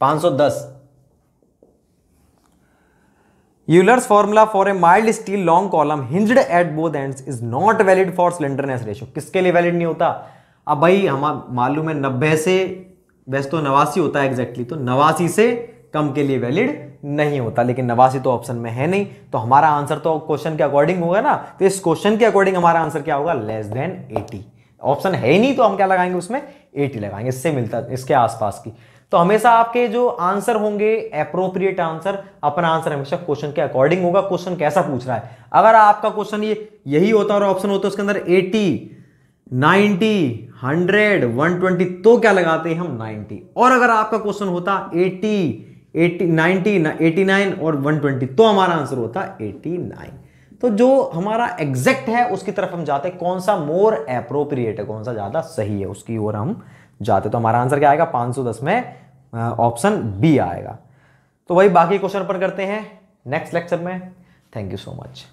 510 Euler's formula for a mild steel long column hinged at both ends is not valid for slenderness किसके लिए वैलिड नहीं होता अब भाई हम मालूम है नब्बे से वैसे तो नवासी होता है एग्जैक्टली तो नवासी से कम के लिए वैलिड नहीं होता लेकिन नवासी तो ऑप्शन में है नहीं तो हमारा आंसर तो क्वेश्चन के अकॉर्डिंग होगा ना तो इस क्वेश्चन के अकॉर्डिंग हमारा आंसर क्या होगा लेस देन एटी ऑप्शन है ही नहीं तो हम क्या लगाएंगे उसमें एटी लगाएंगे इससे मिलता इसके आसपास की तो हमेशा आपके जो आंसर होंगे अप्रोप्रिएट आंसर अपना आंसर हमेशा क्वेश्चन के अकॉर्डिंग होगा क्वेश्चन कैसा पूछ रहा है अगर आपका क्वेश्चन ये यही होता और ऑप्शन होता है उसके अंदर 80 90 100 120 तो क्या लगाते हैं हम 90 और अगर आपका क्वेश्चन होता 80 80 90 89 और 120 तो हमारा आंसर होता 89 तो जो हमारा एग्जैक्ट है उसकी तरफ हम जाते हैं कौन सा मोर अप्रोप्रिएट है कौन सा ज़्यादा सही है उसकी ओर हम जाते तो हमारा आंसर क्या आएगा 510 में ऑप्शन बी आएगा तो वही बाकी क्वेश्चन पर करते हैं नेक्स्ट लेक्चर में थैंक यू सो मच